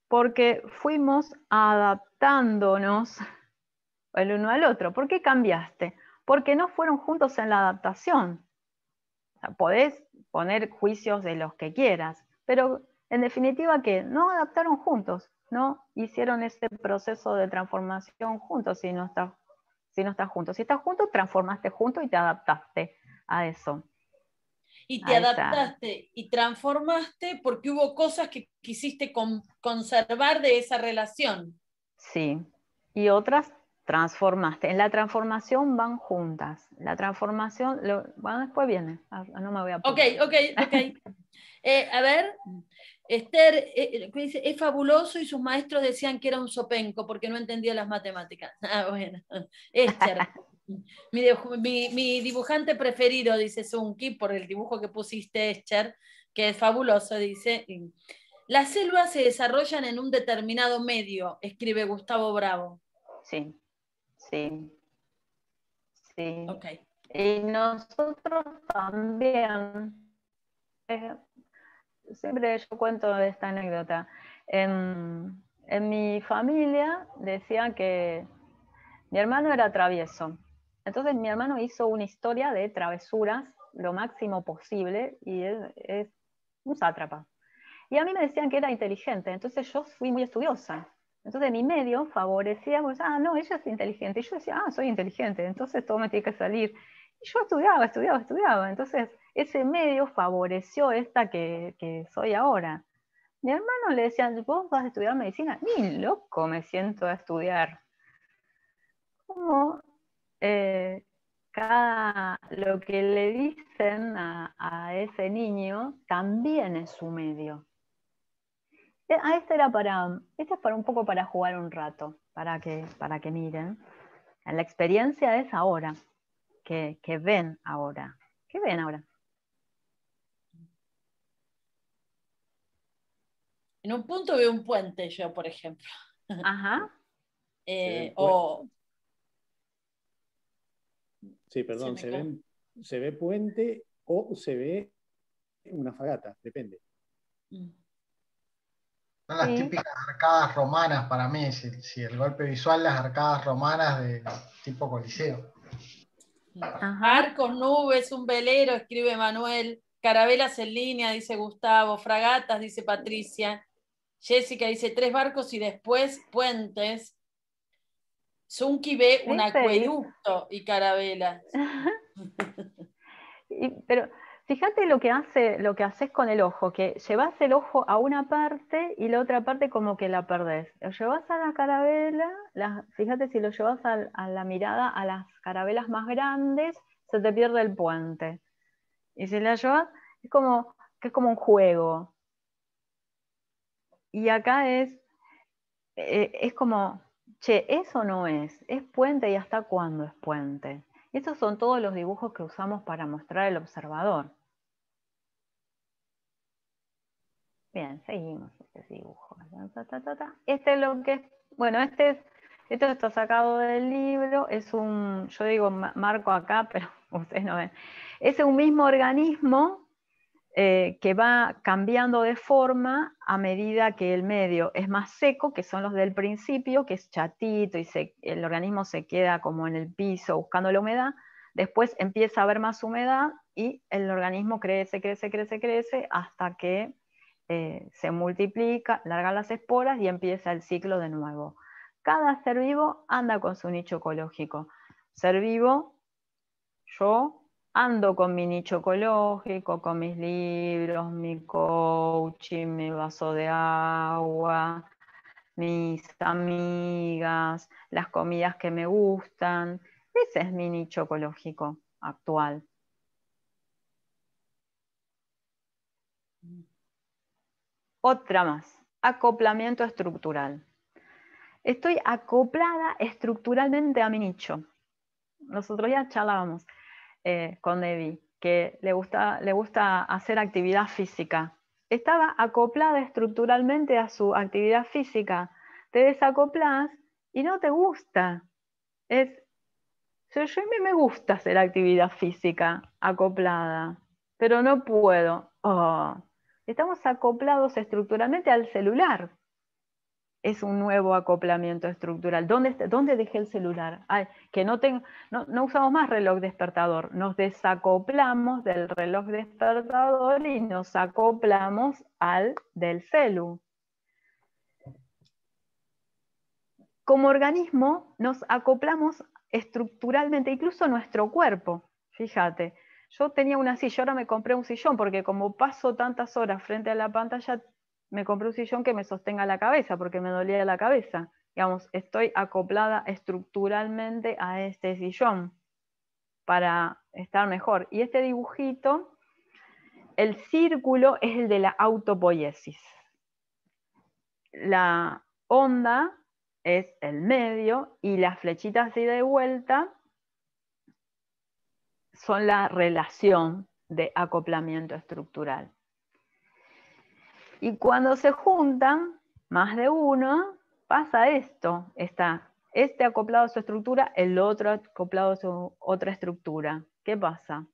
Porque fuimos adaptándonos el uno al otro. ¿Por qué cambiaste? Porque no fueron juntos en la adaptación. podés poner juicios de los que quieras, pero en definitiva que no adaptaron juntos, no hicieron ese proceso de transformación juntos si no estás si no juntos. Si estás juntos, transformaste juntos y te adaptaste a eso. Y te adaptaste y transformaste porque hubo cosas que quisiste conservar de esa relación. Sí, y otras transformaste. En la transformación van juntas. La transformación, bueno, después viene. Ah, no me voy a Ok, ok, ok. Eh, a ver, Esther eh, eh, es fabuloso y sus maestros decían que era un sopenco porque no entendía las matemáticas. Ah, bueno. Esther. mi, dibujante preferido, dice Sunki, por el dibujo que pusiste, Esther, que es fabuloso, dice. Las selvas se desarrollan en un determinado medio, escribe Gustavo Bravo. Sí. Sí. Sí. Y nosotros también, eh, siempre yo cuento esta anécdota, en, en, mi familia decían que mi hermano era travieso, entonces mi hermano hizo una historia de travesuras lo máximo posible y es, es un sátrapa. Y a mí me decían que era inteligente, entonces yo fui muy estudiosa. Entonces mi medio favorecía, pues, ah, no, ella es inteligente. Y yo decía, ah, soy inteligente, entonces todo me tiene que salir. Y yo estudiaba, estudiaba, estudiaba. Entonces ese medio favoreció esta que, soy ahora. Mi hermano le decía, vos vas a estudiar medicina. Ni loco me siento a estudiar. Como eh, cada, lo que le dicen a, a ese niño también es su medio. Eh, ah, esta era para, esta es para un poco para jugar un rato, para que, para que miren. La experiencia es ahora, que, ven ahora. ¿Qué ven ahora? En un punto veo un puente, yo, por ejemplo. Ajá. Eh, sí, perdón, se, ve puente o se ve una fagata, depende. Mm. Son las típicas arcadas romanas para mí, si, el golpe visual, las arcadas romanas de tipo coliseo. Arcos, nubes, un velero, escribe Manuel. Carabelas en línea, dice Gustavo. Fragatas, dice Patricia. Jessica dice tres barcos y después puentes. Zunki ve un acueducto y carabelas. pero Fíjate lo que, hace, lo que haces con el ojo, que llevas el ojo a una parte y la otra parte como que la perdés. Lo llevas a la carabela, fíjate si lo llevas a, la mirada a las carabelas más grandes, se te pierde el puente. Y si la llevas, es como, que como un juego. Y acá es, eh, es como, che, eso no es, es puente y hasta cuándo es puente. Estos son todos los dibujos que usamos para mostrar el observador. Bien, seguimos este dibujo. Este es lo que, bueno, este esto está sacado del libro, es un, yo digo marco acá, pero ustedes no ven. Es un mismo organismo eh, que va cambiando de forma a medida que el medio es más seco, que son los del principio, que es chatito y el organismo se queda como en el piso buscando la humedad, después empieza a haber más humedad y el organismo crece, crece, crece, crece hasta que eh, se multiplica, larga las esporas y empieza el ciclo de nuevo. Cada ser vivo anda con su nicho ecológico. Ser vivo, yo ando con mi nicho ecológico, con mis libros, mi coaching, mi vaso de agua, mis amigas, las comidas que me gustan. Ese es mi nicho ecológico actual. Otra más, acoplamiento estructural. Estoy acoplada estructuralmente a mi nicho. Nosotros ya charlábamos eh, con Debbie que le gusta, le gusta hacer actividad física. Estaba acoplada estructuralmente a su actividad física. Te desacoplas y no te gusta. Es, yo, yo a mí me gusta hacer actividad física acoplada, pero no puedo. Oh, estamos acoplados estructuralmente al celular. Es un nuevo acoplamiento estructural. ¿Dónde, dejé el celular? que no, no, no usamos más reloj despertador. Nos desacoplamos del reloj despertador y nos acoplamos al del celu. Como organismo nos acoplamos estructuralmente, incluso nuestro cuerpo. Fíjate, yo tenía una silla, ahora me compré un sillón, porque como paso tantas horas frente a la pantalla, me compré un sillón que me sostenga la cabeza, porque me dolía la cabeza. Digamos, estoy acoplada estructuralmente a este sillón para estar mejor. Y este dibujito, el círculo es el de la autopoiesis. La onda es el medio y las flechitas así de vuelta son la relación de acoplamiento estructural. Y cuando se juntan más de uno, pasa esto, está este acoplado a su estructura, el otro acoplado a su otra estructura. ¿Qué pasa?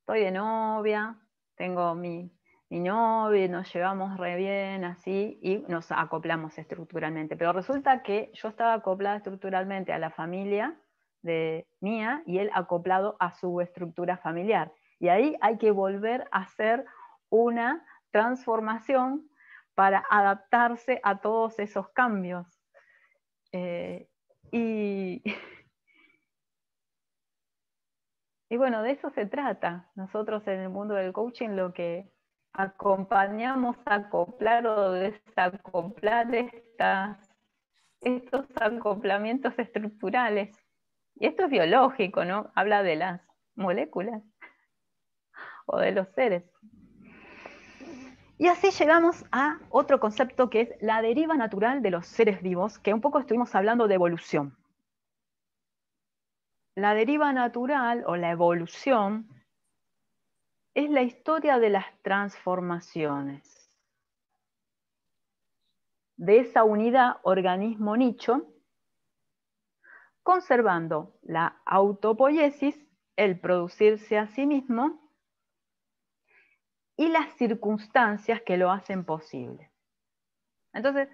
Estoy de novia, tengo mi, mi novia, nos llevamos re bien así y nos acoplamos estructuralmente. Pero resulta que yo estaba acoplada estructuralmente a la familia de mía y él acoplado a su estructura familiar. Y ahí hay que volver a hacer una transformación para adaptarse a todos esos cambios. Eh, y, bueno, de eso se trata. Nosotros en el mundo del coaching lo que acompañamos a acoplar o desacoplar estas, estos acoplamientos estructurales y esto es biológico, ¿no? Habla de las moléculas o de los seres. Y así llegamos a otro concepto que es la deriva natural de los seres vivos, que un poco estuvimos hablando de evolución. La deriva natural o la evolución es la historia de las transformaciones. De esa unidad organismo-nicho conservando la autopoiesis, el producirse a sí mismo, y las circunstancias que lo hacen posible. Entonces,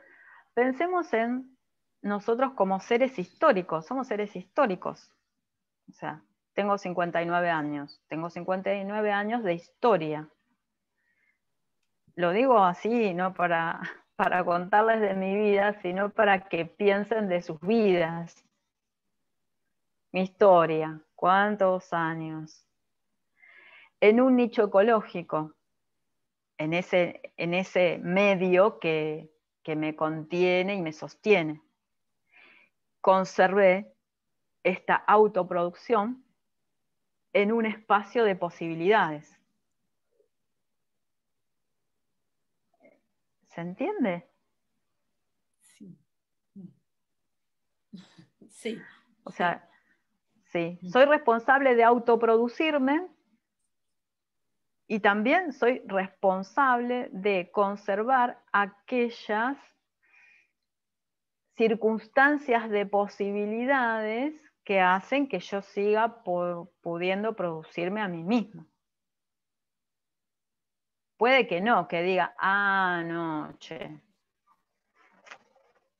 pensemos en nosotros como seres históricos, somos seres históricos. O sea, tengo 59 años, tengo 59 años de historia. Lo digo así, no para, para contarles de mi vida, sino para que piensen de sus vidas. Mi historia, cuántos años. En un nicho ecológico, en ese, en ese medio que, que me contiene y me sostiene. Conservé esta autoproducción en un espacio de posibilidades. ¿Se entiende? Sí. Sí. O sea, Sí, mm. soy responsable de autoproducirme y también soy responsable de conservar aquellas circunstancias de posibilidades que hacen que yo siga pudiendo producirme a mí mismo. Puede que no, que diga, ah, no, che,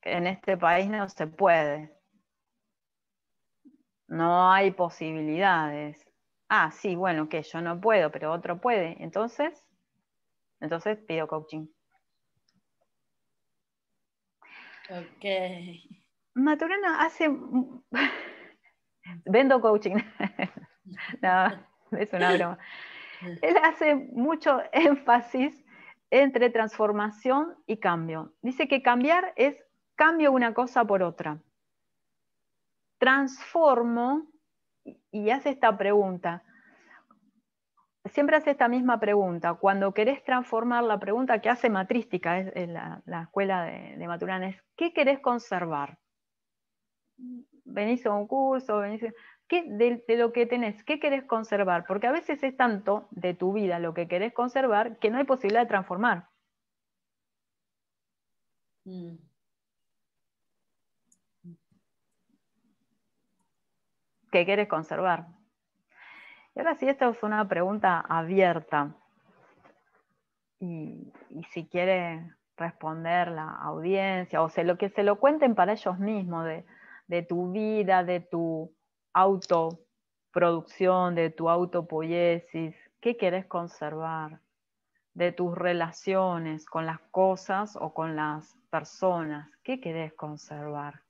en este país no se puede. No hay posibilidades. Ah, sí, bueno, que yo no puedo, pero otro puede. Entonces, entonces pido coaching. Ok. Maturana hace. Vendo coaching. no, es una broma. Él hace mucho énfasis entre transformación y cambio. Dice que cambiar es cambio una cosa por otra transformo y hace esta pregunta. Siempre hace esta misma pregunta. Cuando querés transformar la pregunta que hace matrística, en la, escuela de, Maturana es ¿qué querés conservar? Venís a un curso, venís a... ¿Qué, de, lo que tenés, ¿qué querés conservar? Porque a veces es tanto de tu vida lo que querés conservar que no hay posibilidad de transformar. Mm. ¿Qué quieres conservar. Y ahora sí, esta es una pregunta abierta. Y, si quiere responder la audiencia, o sea, lo que se lo cuenten para ellos mismos de, de tu vida, de tu autoproducción, de tu autopoiesis, qué quieres conservar, de tus relaciones con las cosas o con las personas, qué quieres conservar,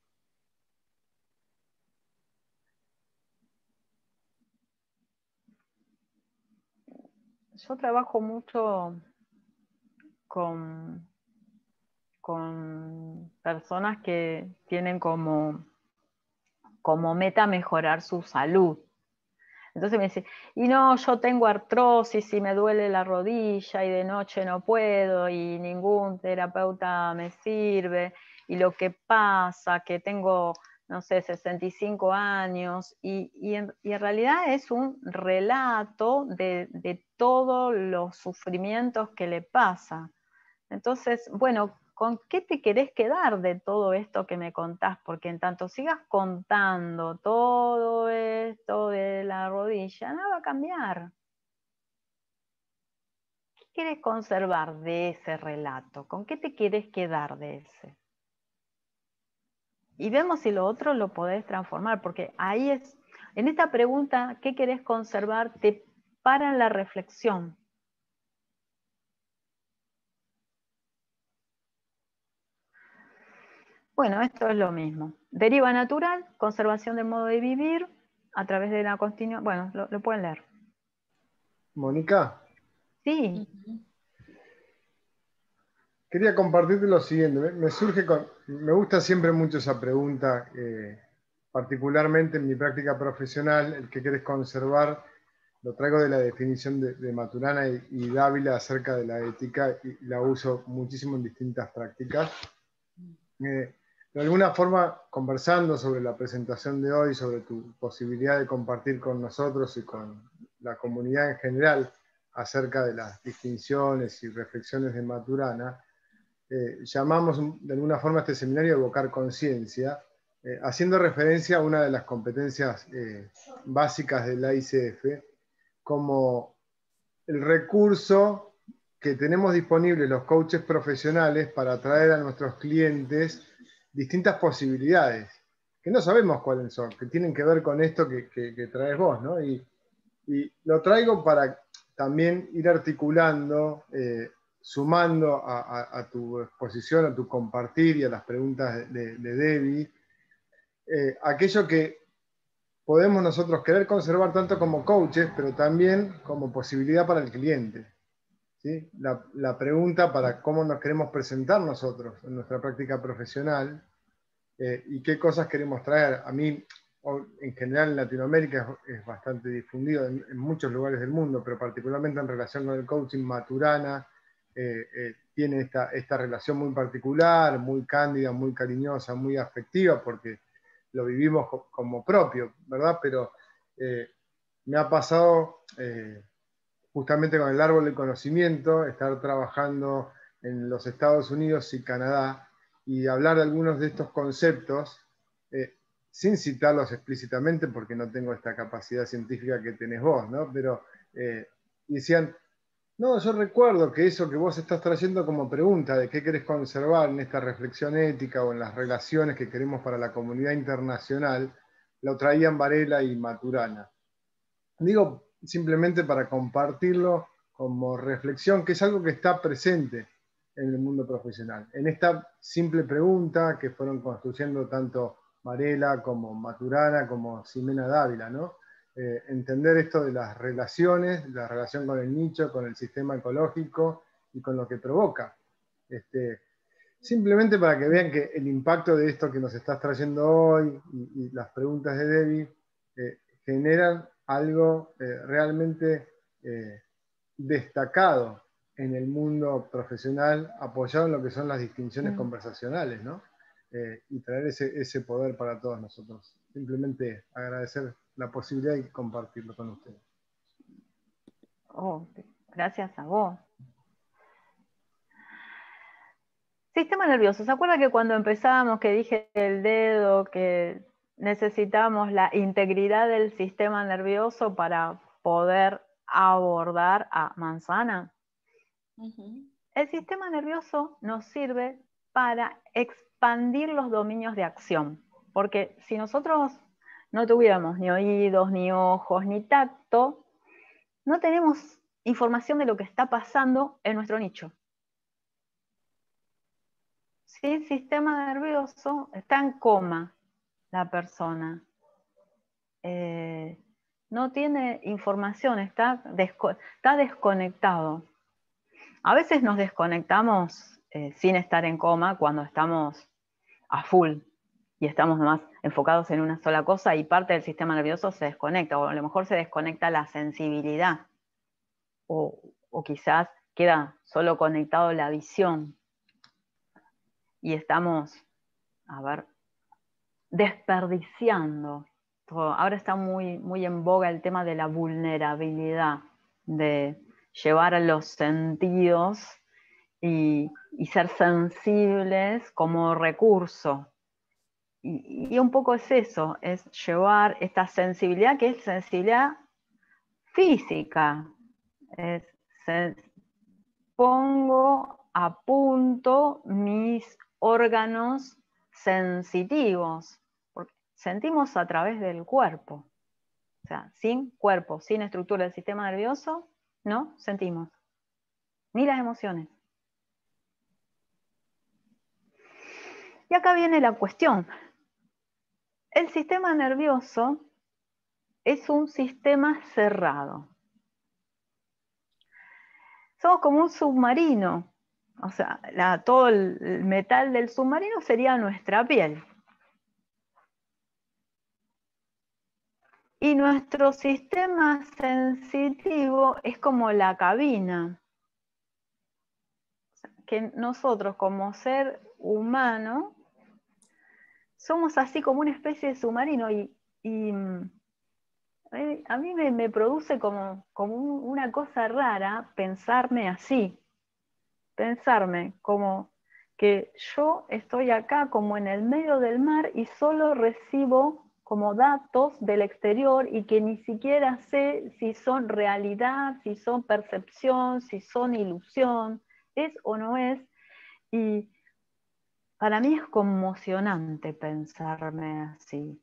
yo trabajo mucho con, con personas que tienen como, como meta mejorar su salud. Entonces me dice, y no, yo tengo artrosis y me duele la rodilla y de noche no puedo y ningún terapeuta me sirve y lo que pasa, que tengo no sé, 65 años, y, en, realidad es un relato de, de todos los sufrimientos que le pasa. Entonces, bueno, ¿con qué te querés quedar de todo esto que me contás? Porque en tanto sigas contando todo esto de la rodilla, nada va a cambiar. ¿Qué querés conservar de ese relato? ¿Con qué te querés quedar de ese? y vemos si lo otro lo podés transformar, porque ahí es, en esta pregunta, ¿qué querés conservar? Te paran la reflexión. Bueno, esto es lo mismo. Deriva natural, conservación del modo de vivir a través de la continua. Bueno, lo, pueden leer. Mónica. Sí. Quería compartirte lo siguiente. me surge con, me gusta siempre mucho esa pregunta, eh, particularmente en mi práctica profesional, el que quieres conservar, lo traigo de la definición de, Maturana y, Dávila acerca de la ética y la uso muchísimo en distintas prácticas. Eh, de alguna forma, conversando sobre la presentación de hoy, sobre tu posibilidad de compartir con nosotros y con la comunidad en general acerca de las distinciones y reflexiones de Maturana, eh, llamamos de alguna forma este seminario Evocar Conciencia, eh, haciendo referencia a una de las competencias eh, básicas de la como el recurso que tenemos disponible los coaches profesionales para traer a nuestros clientes distintas posibilidades, que no sabemos cuáles son, que tienen que ver con esto que, traes vos, ¿no? Y, y, lo traigo para también ir articulando eh, sumando a, tu exposición, a tu compartir y a las preguntas de, de Debbie, eh, aquello que podemos nosotros querer conservar tanto como coaches, pero también como posibilidad para el cliente. ¿sí? La, la, pregunta para cómo nos queremos presentar nosotros en nuestra práctica profesional eh, y qué cosas queremos traer. A mí, en general en Latinoamérica es, bastante difundido en, muchos lugares del mundo, pero particularmente en relación con el coaching, Maturana eh, eh, tiene esta, esta, relación muy particular, muy cándida, muy cariñosa, muy afectiva, porque lo vivimos como propio, ¿verdad? Pero eh, me ha pasado justamente con el árbol del conocimiento, estar trabajando en los Estados Unidos y Canadá y hablar de algunos de estos conceptos sin citarlos explícitamente porque no tengo esta capacidad científica que tenés vos, ¿no? Pero decían, no, yo recuerdo que eso que vos estás trayendo como pregunta de qué querés conservar en esta reflexión ética o en las relaciones que queremos para la comunidad internacional, lo traían Varela y Maturana. Digo simplemente para compartirlo como reflexión, que es algo que está presente en el mundo profesional. En esta simple pregunta que fueron construyendo tanto Varela como Maturana como Ximena Dávila, ¿no? Eh, entender esto de las relaciones, la relación con el nicho, con el sistema ecológico y con lo que provoca. Este, simplemente para que vean que el impacto de esto que nos estás trayendo hoy y, las preguntas de Debbie eh, generan algo eh, realmente destacado en el mundo profesional, apoyado en lo que son las distinciones mm. conversacionales, ¿no? y traer ese poder para todos nosotros simplemente agradecer la posibilidad y compartirlo con ustedes. gracias a vos. Sistema nervioso. ¿Se acuerda que cuando empezábamos que dije el dedo, que necesitamos la integridad del sistema nervioso para poder abordar a manzana? El sistema nervioso nos sirve para expandir los dominios de acción. Porque si nosotros no tuviéramos ni oídos, ni ojos, ni tacto, no tenemos información de lo que está pasando en nuestro nicho. Si el sistema nervioso está en coma la persona, eh, no tiene información, está, desconectado. A veces nos desconectamos eh, sin estar en coma cuando estamos a full, y estamos más enfocados en una sola cosa y parte del sistema nervioso se desconecta, o a lo mejor se desconecta la sensibilidad, o, quizás queda solo conectado la visión. Y estamos, a ver, desperdiciando. Ahora está muy, muy en boga el tema de la vulnerabilidad, de llevar a los sentidos y ser sensibles como recurso y, un poco es eso, es llevar esta sensibilidad que es sensibilidad física. pongo a punto mis órganos sensitivos, porque sentimos a través del cuerpo. O sea, sin cuerpo, sin estructura del sistema nervioso, no sentimos. Ni las emociones. Y acá viene la cuestión. El sistema nervioso es un sistema cerrado. Somos como un submarino, o sea, todo el metal del submarino sería nuestra piel. Y nuestro sistema sensitivo es como la cabina, que nosotros como ser humano somos así como una especie de submarino y, mm, a mí me, produce como, como una cosa rara pensarme así, pensarme como que yo estoy acá como en el medio del mar y solo recibo como datos del exterior y que ni siquiera sé si son realidad, si son percepción, si son ilusión, es o no es. Y, para mí es conmocionante pensarme así.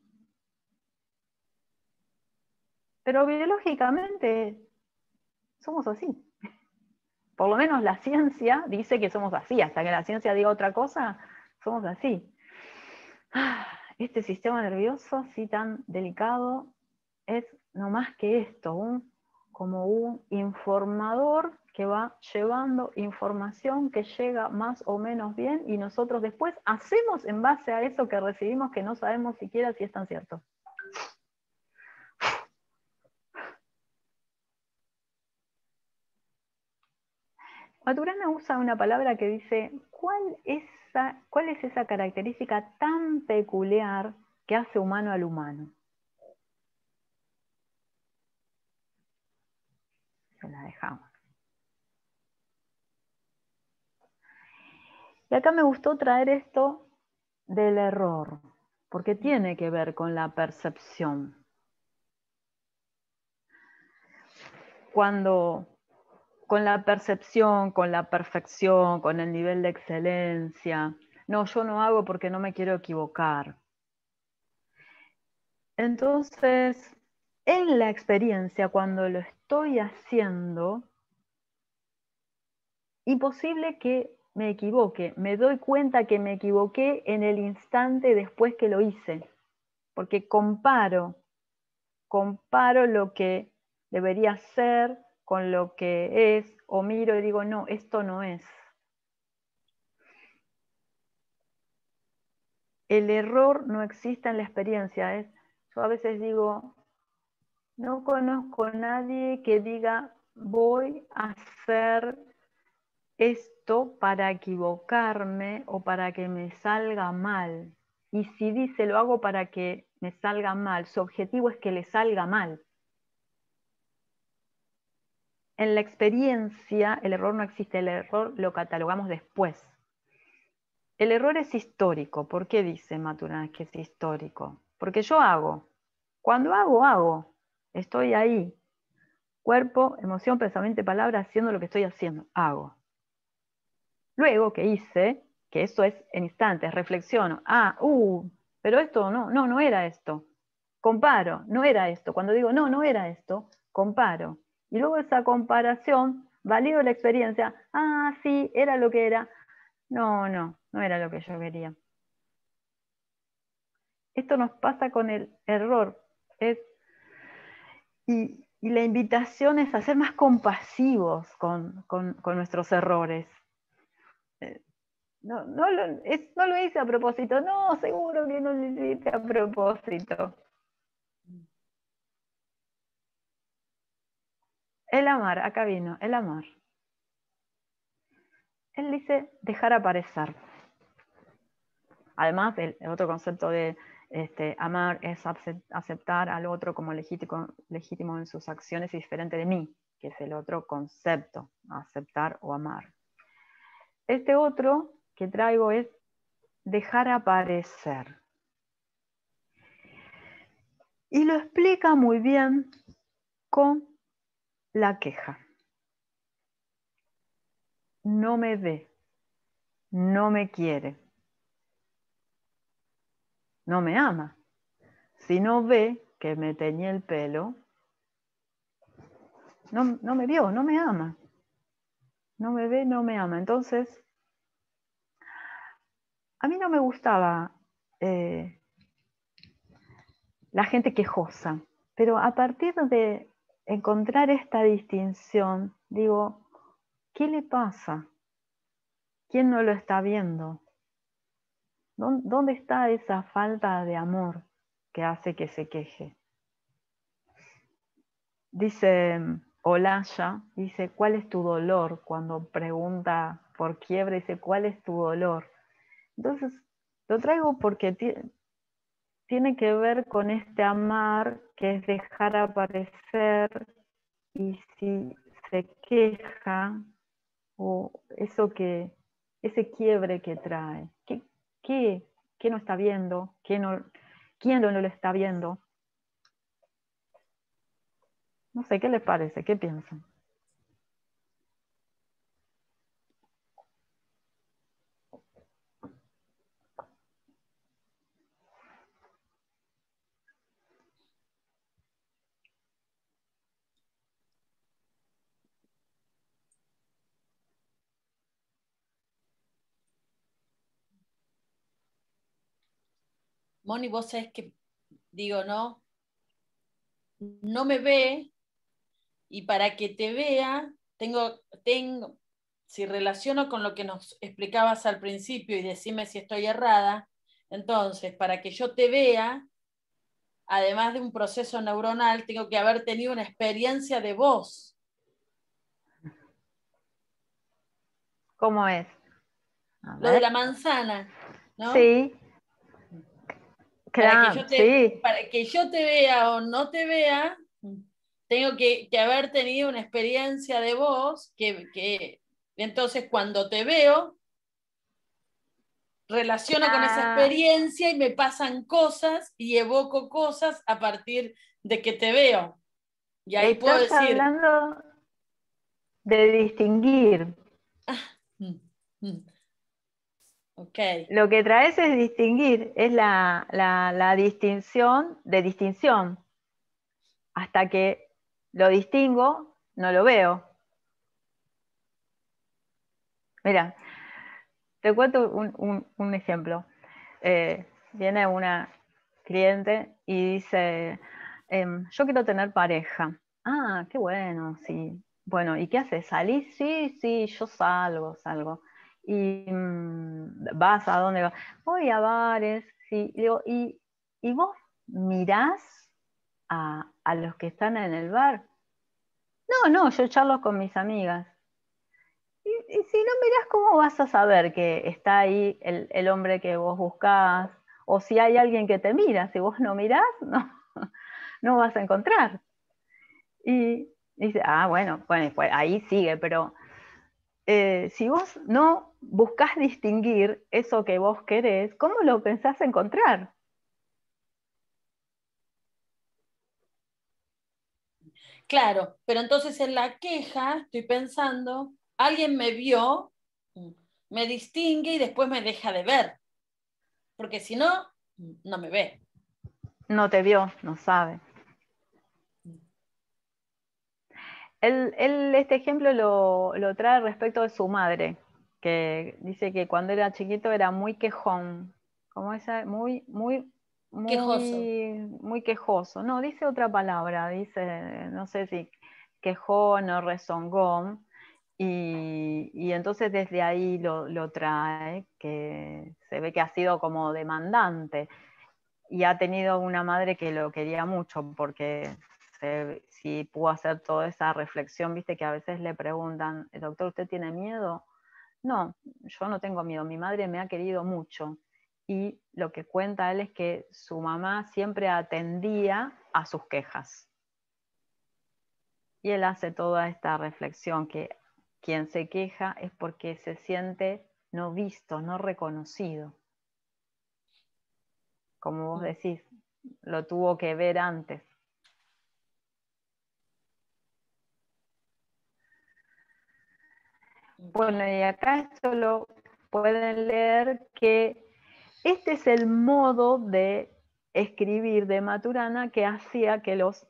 Pero biológicamente somos así. Por lo menos la ciencia dice que somos así. Hasta que la ciencia diga otra cosa, somos así. Ah, este sistema nervioso, así tan delicado, es no más que esto, como un informador que va llevando información que llega más o menos bien y nosotros después hacemos en base a eso que recibimos que no sabemos siquiera si es tan cierto. Maturana usa una palabra que dice, ¿cuál, ¿cuál es esa característica tan peculiar que hace humano al humano? Se la dejamos. Y acá me gustó traer esto del error, porque tiene que ver con la percepción. Cuando con la percepción, con la perfección, con el nivel de excelencia, no, yo no hago porque no me quiero equivocar. Entonces, en la experiencia, cuando lo estoy haciendo, imposible que me equivoque, me doy cuenta que me equivoqué en el instante después que lo hice, porque comparo, comparo lo que debería ser con lo que es, o miro y digo, no, esto no es. El error no existe en la experiencia. Es, ¿eh? yo a veces digo, no conozco a nadie que diga, voy a ser esto para equivocarme o para que me salga mal. Y si dice lo hago para que me salga mal, su objetivo es que le salga mal. En la experiencia, el error no existe, el error lo catalogamos después. El error es histórico. ¿Por qué dice Maturana que es histórico? Porque yo hago. Cuando hago, hago. Estoy ahí. Cuerpo, emoción, pensamiento palabra haciendo lo que estoy haciendo. Hago. Luego, que hice? Que eso es en instantes, reflexiono. Ah, uh, pero esto no, no, no era esto. Comparo, no era esto. Cuando digo no, no era esto, comparo. Y luego esa comparación, valido la experiencia, ah, sí, era lo que era. No, no, no era lo que yo quería. Esto nos pasa con el error. y, la invitación es a ser más compasivos con nuestros errores. No, no, lo, hice a propósito. No, seguro que no lo hice a propósito. El amar, acá vino, el amar. Él dice dejar aparecer. Además, el, otro concepto de este, amar es aceptar al otro como legítimo, legítimo en sus acciones y diferente de mí, que es el otro concepto, aceptar o amar. Este otro que traigo es dejar aparecer. Y lo explica muy bien con la queja. No me ve, no me quiere, no me ama. Si no ve que me teñí el pelo, no, no me vio, no me ama. No me ve, no me ama. Entonces, a mí no me gustaba eh, la gente quejosa, pero a partir de encontrar esta distinción, digo, ¿qué le pasa? ¿Quién no lo está viendo? ¿Dónde está esa falta de amor que hace que se queje? Dice mm, Olaya, dice, ¿cuál es tu dolor? Cuando pregunta por quiebra, dice, ¿cuál es tu dolor? Entonces, lo traigo porque tiene que ver con este amar, que es dejar aparecer, y si se queja, o eso que, ese quiebre que trae, ¿qué, qué, qué no está viendo? no, ¿Quién no lo está viendo? No sé, ¿qué le parece? ¿Qué piensan? Moni, vos es que, digo, no, no me ve y para que te vea, tengo, tengo, si relaciono con lo que nos explicabas al principio y decime si estoy errada, entonces, para que yo te vea, además de un proceso neuronal, tengo que haber tenido una experiencia de voz. ¿Cómo es? Lo de la manzana, ¿no? Sí para, que yo te, vea o no te vea, tengo que, haber tenido una experiencia de vos que, entonces cuando te veo, relaciono con esa ah. experiencia y me pasan cosas y evoco cosas a partir de que te veo. Y ahí puedo decir... hablando de distinguir. Ah, mm, mm. Lo que traes es distinguir, es la, distinción de distinción. Hasta que lo distingo, no lo veo. Mira, te cuento un, ejemplo. Eh, viene una cliente y dice, em, yo quiero tener pareja. Ah, qué bueno, sí. Bueno, ¿y qué haces? ¿Salís? Sí, sí, yo salgo, salgo y mm, vas a dónde vas, voy a bares, sí, y, y, vos mirás a, los que están en el bar. No, no, yo charlo con mis amigas. Y, si no mirás, ¿cómo vas a saber que está ahí el, hombre que vos buscás? O si hay alguien que te mira, si vos no mirás, no, no vas a encontrar. Y dice, ah, bueno, bueno, pues ahí sigue, pero eh, si vos no buscas distinguir eso que vos querés, ¿cómo lo pensás encontrar? Claro, pero entonces en la queja estoy pensando, alguien me vio, me distingue y después me deja de ver, porque si no, no me ve. No te vio, no sabe. este ejemplo lo, lo trae respecto de su madre, que dice que cuando era chiquito era muy quejón, como esa, muy, muy, muy quejoso. muy quejoso. No, dice otra palabra, dice, no sé si quejón o rezongón, y, entonces desde ahí lo, trae, que se ve que ha sido como demandante, y ha tenido una madre que lo quería mucho, porque se, si pudo hacer toda esa reflexión, viste que a veces le preguntan, eh, doctor, ¿usted tiene miedo? No, yo no tengo miedo, mi madre me ha querido mucho. Y lo que cuenta él es que su mamá siempre atendía a sus quejas. Y él hace toda esta reflexión que quien se queja es porque se siente no visto, no reconocido. Como vos mm. decís, lo tuvo que ver antes. Bueno, y acá solo pueden leer que este es el modo de escribir de Maturana que hacía que los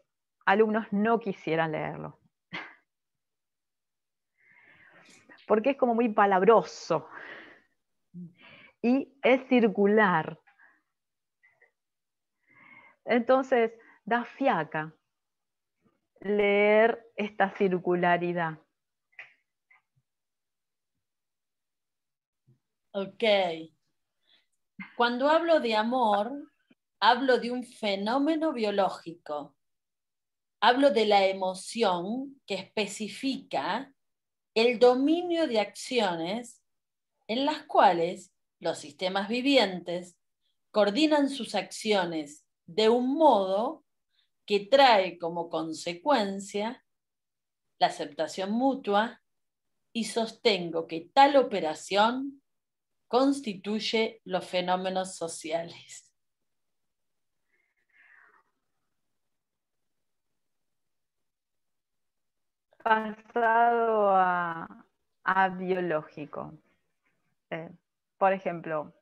alumnos no quisieran leerlo. Porque es como muy palabroso y es circular. Entonces, da fiaca leer esta circularidad. Ok. Cuando hablo de amor, hablo de un fenómeno biológico. Hablo de la emoción que especifica el dominio de acciones en las cuales los sistemas vivientes coordinan sus acciones de un modo que trae como consecuencia la aceptación mutua y sostengo que tal operación constituye los fenómenos sociales. Pasado a, biológico. Eh, por ejemplo,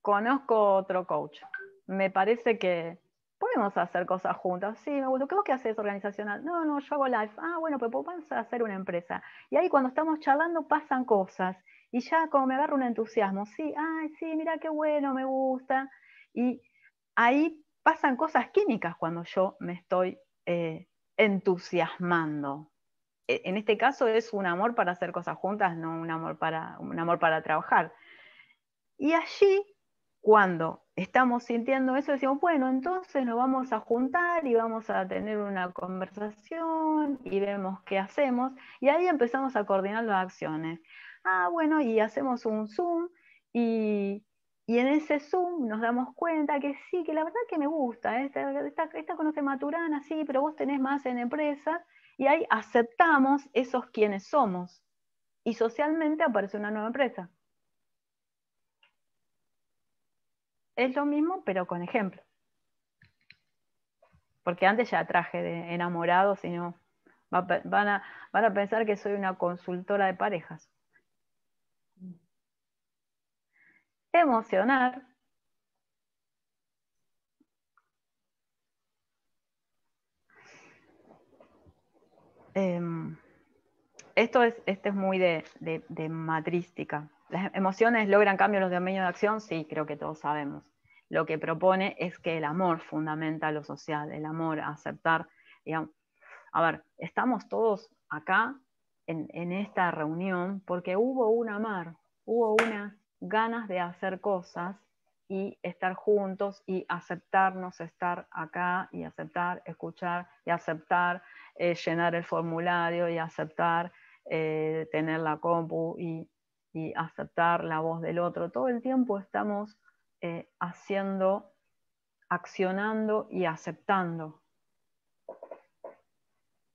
conozco otro coach. Me parece que podemos hacer cosas juntas. Sí, me gusta. ¿Qué vos que haces organizacional? No, no, yo hago live. Ah, bueno, pues vamos a hacer una empresa. Y ahí cuando estamos charlando pasan cosas. Y ya como me agarro un entusiasmo, sí, ay, sí, mira qué bueno, me gusta. Y ahí pasan cosas químicas cuando yo me estoy eh, entusiasmando. E, en este caso es un amor para hacer cosas juntas, no un amor para, un amor para trabajar. Y allí, cuando estamos sintiendo eso, decimos, bueno, entonces nos vamos a juntar y vamos a tener una conversación y vemos qué hacemos. Y ahí empezamos a coordinar las acciones ah, bueno, y hacemos un Zoom y, y en ese Zoom nos damos cuenta que sí, que la verdad que me gusta, ¿eh? esta, esta, esta, conoce Maturana, sí, pero vos tenés más en empresa, y ahí aceptamos esos quienes somos. Y socialmente aparece una nueva empresa. Es lo mismo, pero con ejemplo. Porque antes ya traje de enamorado, sino van van a pensar que soy una consultora de parejas. emocionar, em, esto es, este es muy de, de, matrística. ¿Las emociones logran cambios los dominios de acción? Sí, creo que todos sabemos. Lo que propone es que el amor fundamenta lo social, el amor, aceptar. A ver, estamos todos acá en, en esta reunión porque hubo un amar, hubo una ganas de hacer cosas y estar juntos y aceptarnos estar acá y aceptar escuchar y aceptar eh, llenar el formulario y aceptar eh, tener la compu y, aceptar la voz del otro. Todo el tiempo estamos eh, haciendo, accionando y aceptando.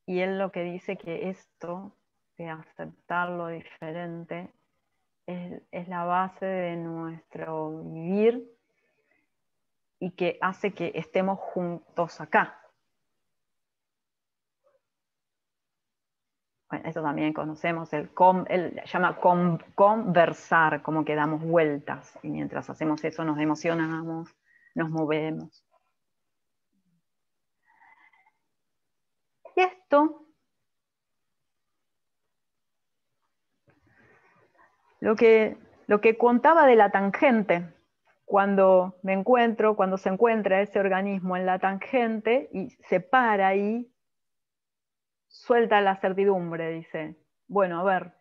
Y él lo que dice que esto de aceptar lo diferente es, la base de nuestro vivir y que hace que estemos juntos acá. eso también conocemos, el, llama conversar, como que damos vueltas y mientras hacemos eso nos emocionamos, nos movemos. Y esto Lo que, contaba de la tangente, cuando me encuentro, cuando se encuentra ese organismo en la tangente y se para ahí, suelta la certidumbre, dice, bueno, a ver,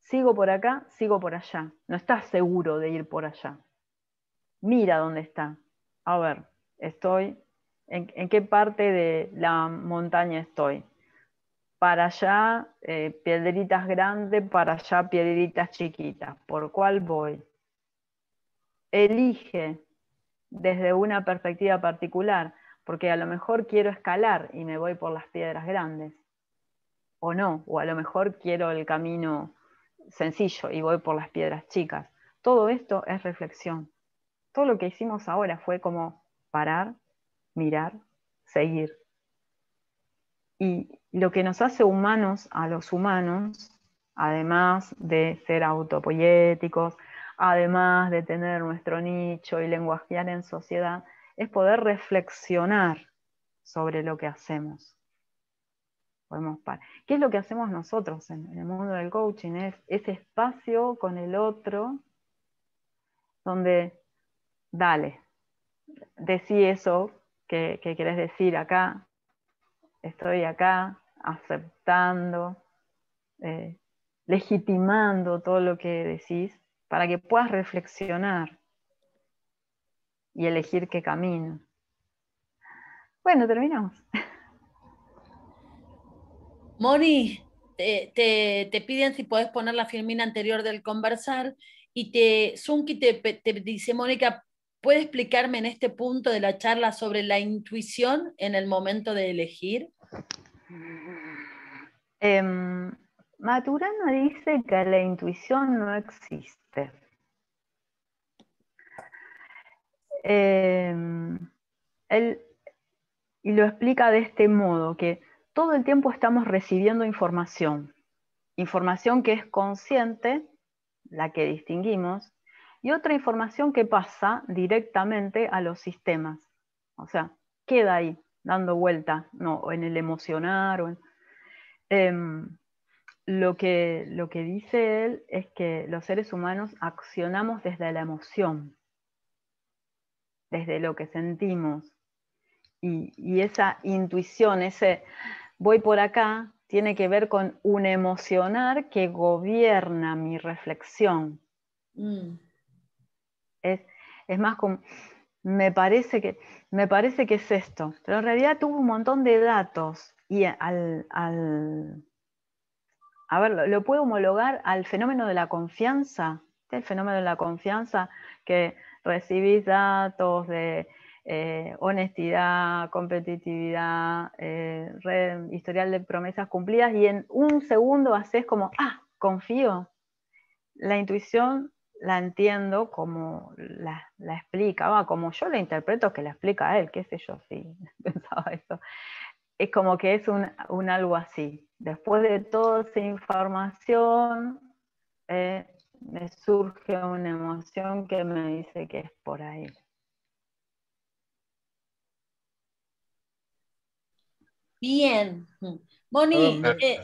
sigo por acá, sigo por allá, no estás seguro de ir por allá. Mira dónde está. A ver, estoy, en qué parte de la montaña estoy para allá eh, piedritas grandes, para allá piedritas chiquitas. ¿Por cuál voy? Elige desde una perspectiva particular, porque a lo mejor quiero escalar y me voy por las piedras grandes, o no, o a lo mejor quiero el camino sencillo y voy por las piedras chicas. Todo esto es reflexión. Todo lo que hicimos ahora fue como parar, mirar, seguir. Y lo que nos hace humanos a los humanos, además de ser autopoéticos, además de tener nuestro nicho y lenguajear en sociedad, es poder reflexionar sobre lo que hacemos. ¿Qué es lo que hacemos nosotros en, el mundo del coaching? Es ese espacio con el otro donde, dale, decí eso que, que querés decir acá, estoy acá aceptando, eh, legitimando todo lo que decís para que puedas reflexionar y elegir qué camino. Bueno, terminamos. Moni, te, te, piden si podés poner la filmina anterior del conversar y te, Zunki te, te dice, Mónica, ¿Puede explicarme en este punto de la charla sobre la intuición en el momento de elegir? Em, Maturana dice que la intuición no existe. Em, y lo explica de este modo, que todo el tiempo estamos recibiendo información, información que es consciente, la que distinguimos, y otra información que pasa directamente a los sistemas. O sea, queda ahí, dando vuelta, no, en el emocionar. Em, lo, que, lo que dice él es que los seres humanos accionamos desde la emoción, desde lo que sentimos. Y, esa intuición, ese voy por acá, tiene que ver con un emocionar que gobierna mi reflexión. Mm. Es, más como, me parece, que, me parece que es esto, pero en realidad tuvo un montón de datos y al, a ver, lo, puedo homologar al fenómeno de la confianza, el fenómeno de la confianza que recibís datos de eh, honestidad, competitividad, eh, historial de promesas cumplidas y en un segundo haces como, ah, confío. La intuición la entiendo como la, la explica, como yo la interpreto que la explica a él, qué sé yo, sí, pensaba eso. Es como que es un, algo así. Después de toda esa información, eh, me surge una emoción que me dice que es por ahí. Bien. Moni, hay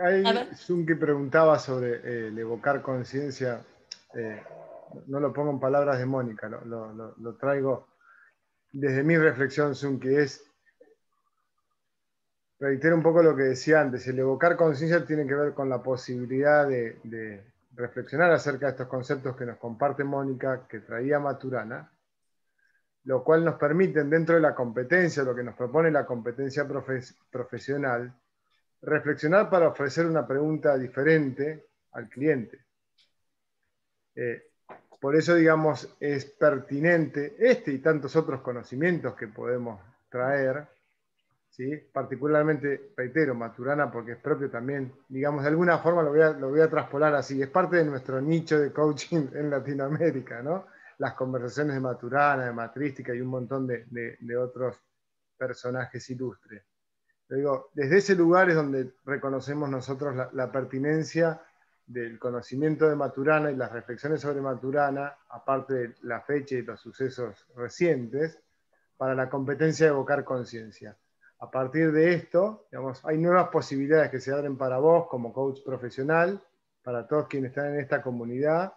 ahí, que preguntaba sobre eh, el evocar conciencia este, no lo pongo en palabras de Mónica, lo, traigo desde mi reflexión, Zoom, que es, reitero un poco lo que decía antes, el evocar conciencia tiene que ver con la posibilidad de, reflexionar acerca de estos conceptos que nos comparte Mónica, que traía Maturana, lo cual nos permite dentro de la competencia, lo que nos propone la competencia profesional, reflexionar para ofrecer una pregunta diferente al cliente. Eh, por eso, digamos, es pertinente este y tantos otros conocimientos que podemos traer, ¿sí? particularmente, reitero, Maturana, porque es propio también, digamos, de alguna forma lo voy, a, lo voy a traspolar así, es parte de nuestro nicho de coaching en Latinoamérica, ¿no? Las conversaciones de Maturana, de Matrística y un montón de, otros personajes ilustres. desde ese lugar es donde reconocemos nosotros la pertinencia del conocimiento de Maturana y las reflexiones sobre Maturana, aparte de la fecha y los sucesos recientes, para la competencia de evocar conciencia. A partir de esto, digamos, hay nuevas posibilidades que se abren para vos como coach profesional, para todos quienes están en esta comunidad,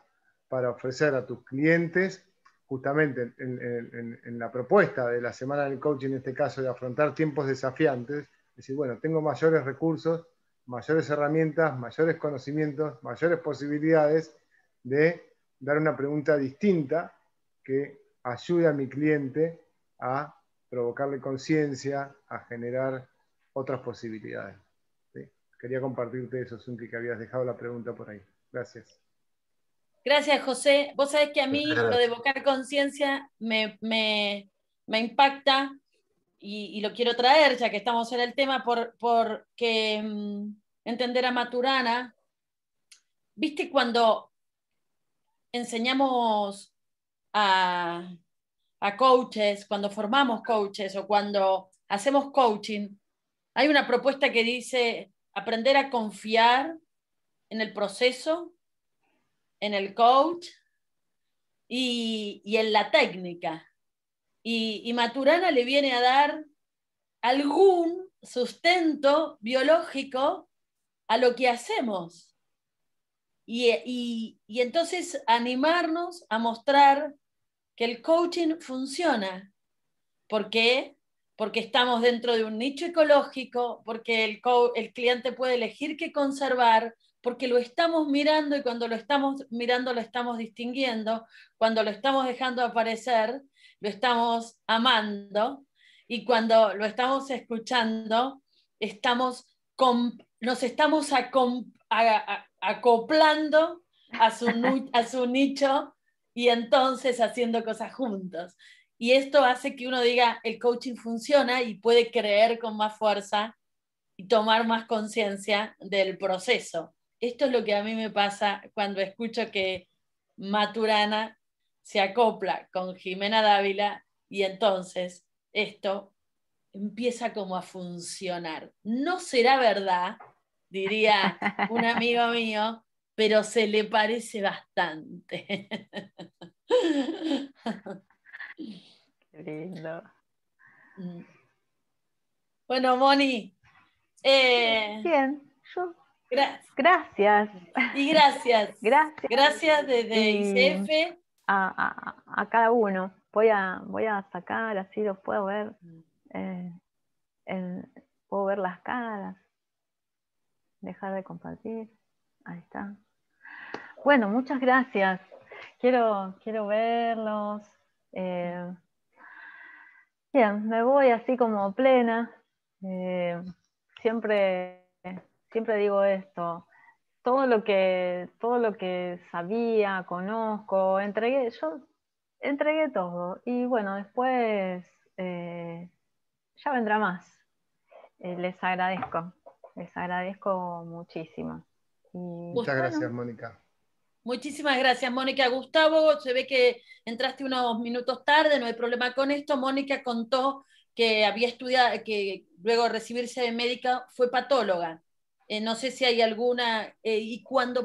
para ofrecer a tus clientes, justamente en, en la propuesta de la semana del coaching, en este caso, de afrontar tiempos desafiantes, es decir, bueno, tengo mayores recursos mayores herramientas, mayores conocimientos, mayores posibilidades de dar una pregunta distinta que ayude a mi cliente a provocarle conciencia, a generar otras posibilidades. Quería compartirte eso, Sunti, que habías dejado la pregunta por ahí. Gracias. Gracias, José. Vos sabés que a mí lo de evocar conciencia me impacta y, lo quiero traer, ya que estamos en el tema, por, porque mm, entender a Maturana, viste cuando enseñamos a, coaches, cuando formamos coaches o cuando hacemos coaching, hay una propuesta que dice aprender a confiar en el proceso, en el coach y, y en la técnica. Y, Maturana le viene a dar algún sustento biológico a lo que hacemos. Y, entonces animarnos a mostrar que el coaching funciona. ¿Por qué? Porque estamos dentro de un nicho ecológico, porque el, el cliente puede elegir qué conservar, porque lo estamos mirando y cuando lo estamos mirando lo estamos distinguiendo, cuando lo estamos dejando aparecer, lo estamos amando y cuando lo estamos escuchando, estamos nos estamos acoplando a su, a su nicho y entonces haciendo cosas juntos. Y esto hace que uno diga, el coaching funciona y puede creer con más fuerza y tomar más conciencia del proceso. Esto es lo que a mí me pasa cuando escucho que Maturana se acopla con Jimena Dávila y entonces esto empieza como a funcionar. No será verdad, diría un amigo mío, pero se le parece bastante. Qué lindo. Mm. Bueno, Moni. Eh, Bien, yo. gracias. Y gracias. Gracias. Gracias desde y... ICF a, cada uno. Voy a, voy a sacar, así los puedo ver, eh, puedo ver las caras, dejar de compartir. Ahí está. Bueno, muchas gracias. Quiero, quiero verlos. Eh, bien, me voy así como plena. Eh, siempre, siempre digo esto todo lo que, todo lo que sabía, conozco, entregué, yo entregué todo. Y bueno, después eh, ya vendrá más. Eh, les agradezco, les agradezco muchísimo. Muchas gracias, Mónica. Muchísimas gracias, Mónica. Gustavo, se ve que entraste unos minutos tarde, no hay problema con esto. Mónica contó que había estudiado, que luego de recibirse de médica fue patóloga eh, no sé si hay alguna, eh, y cuándo?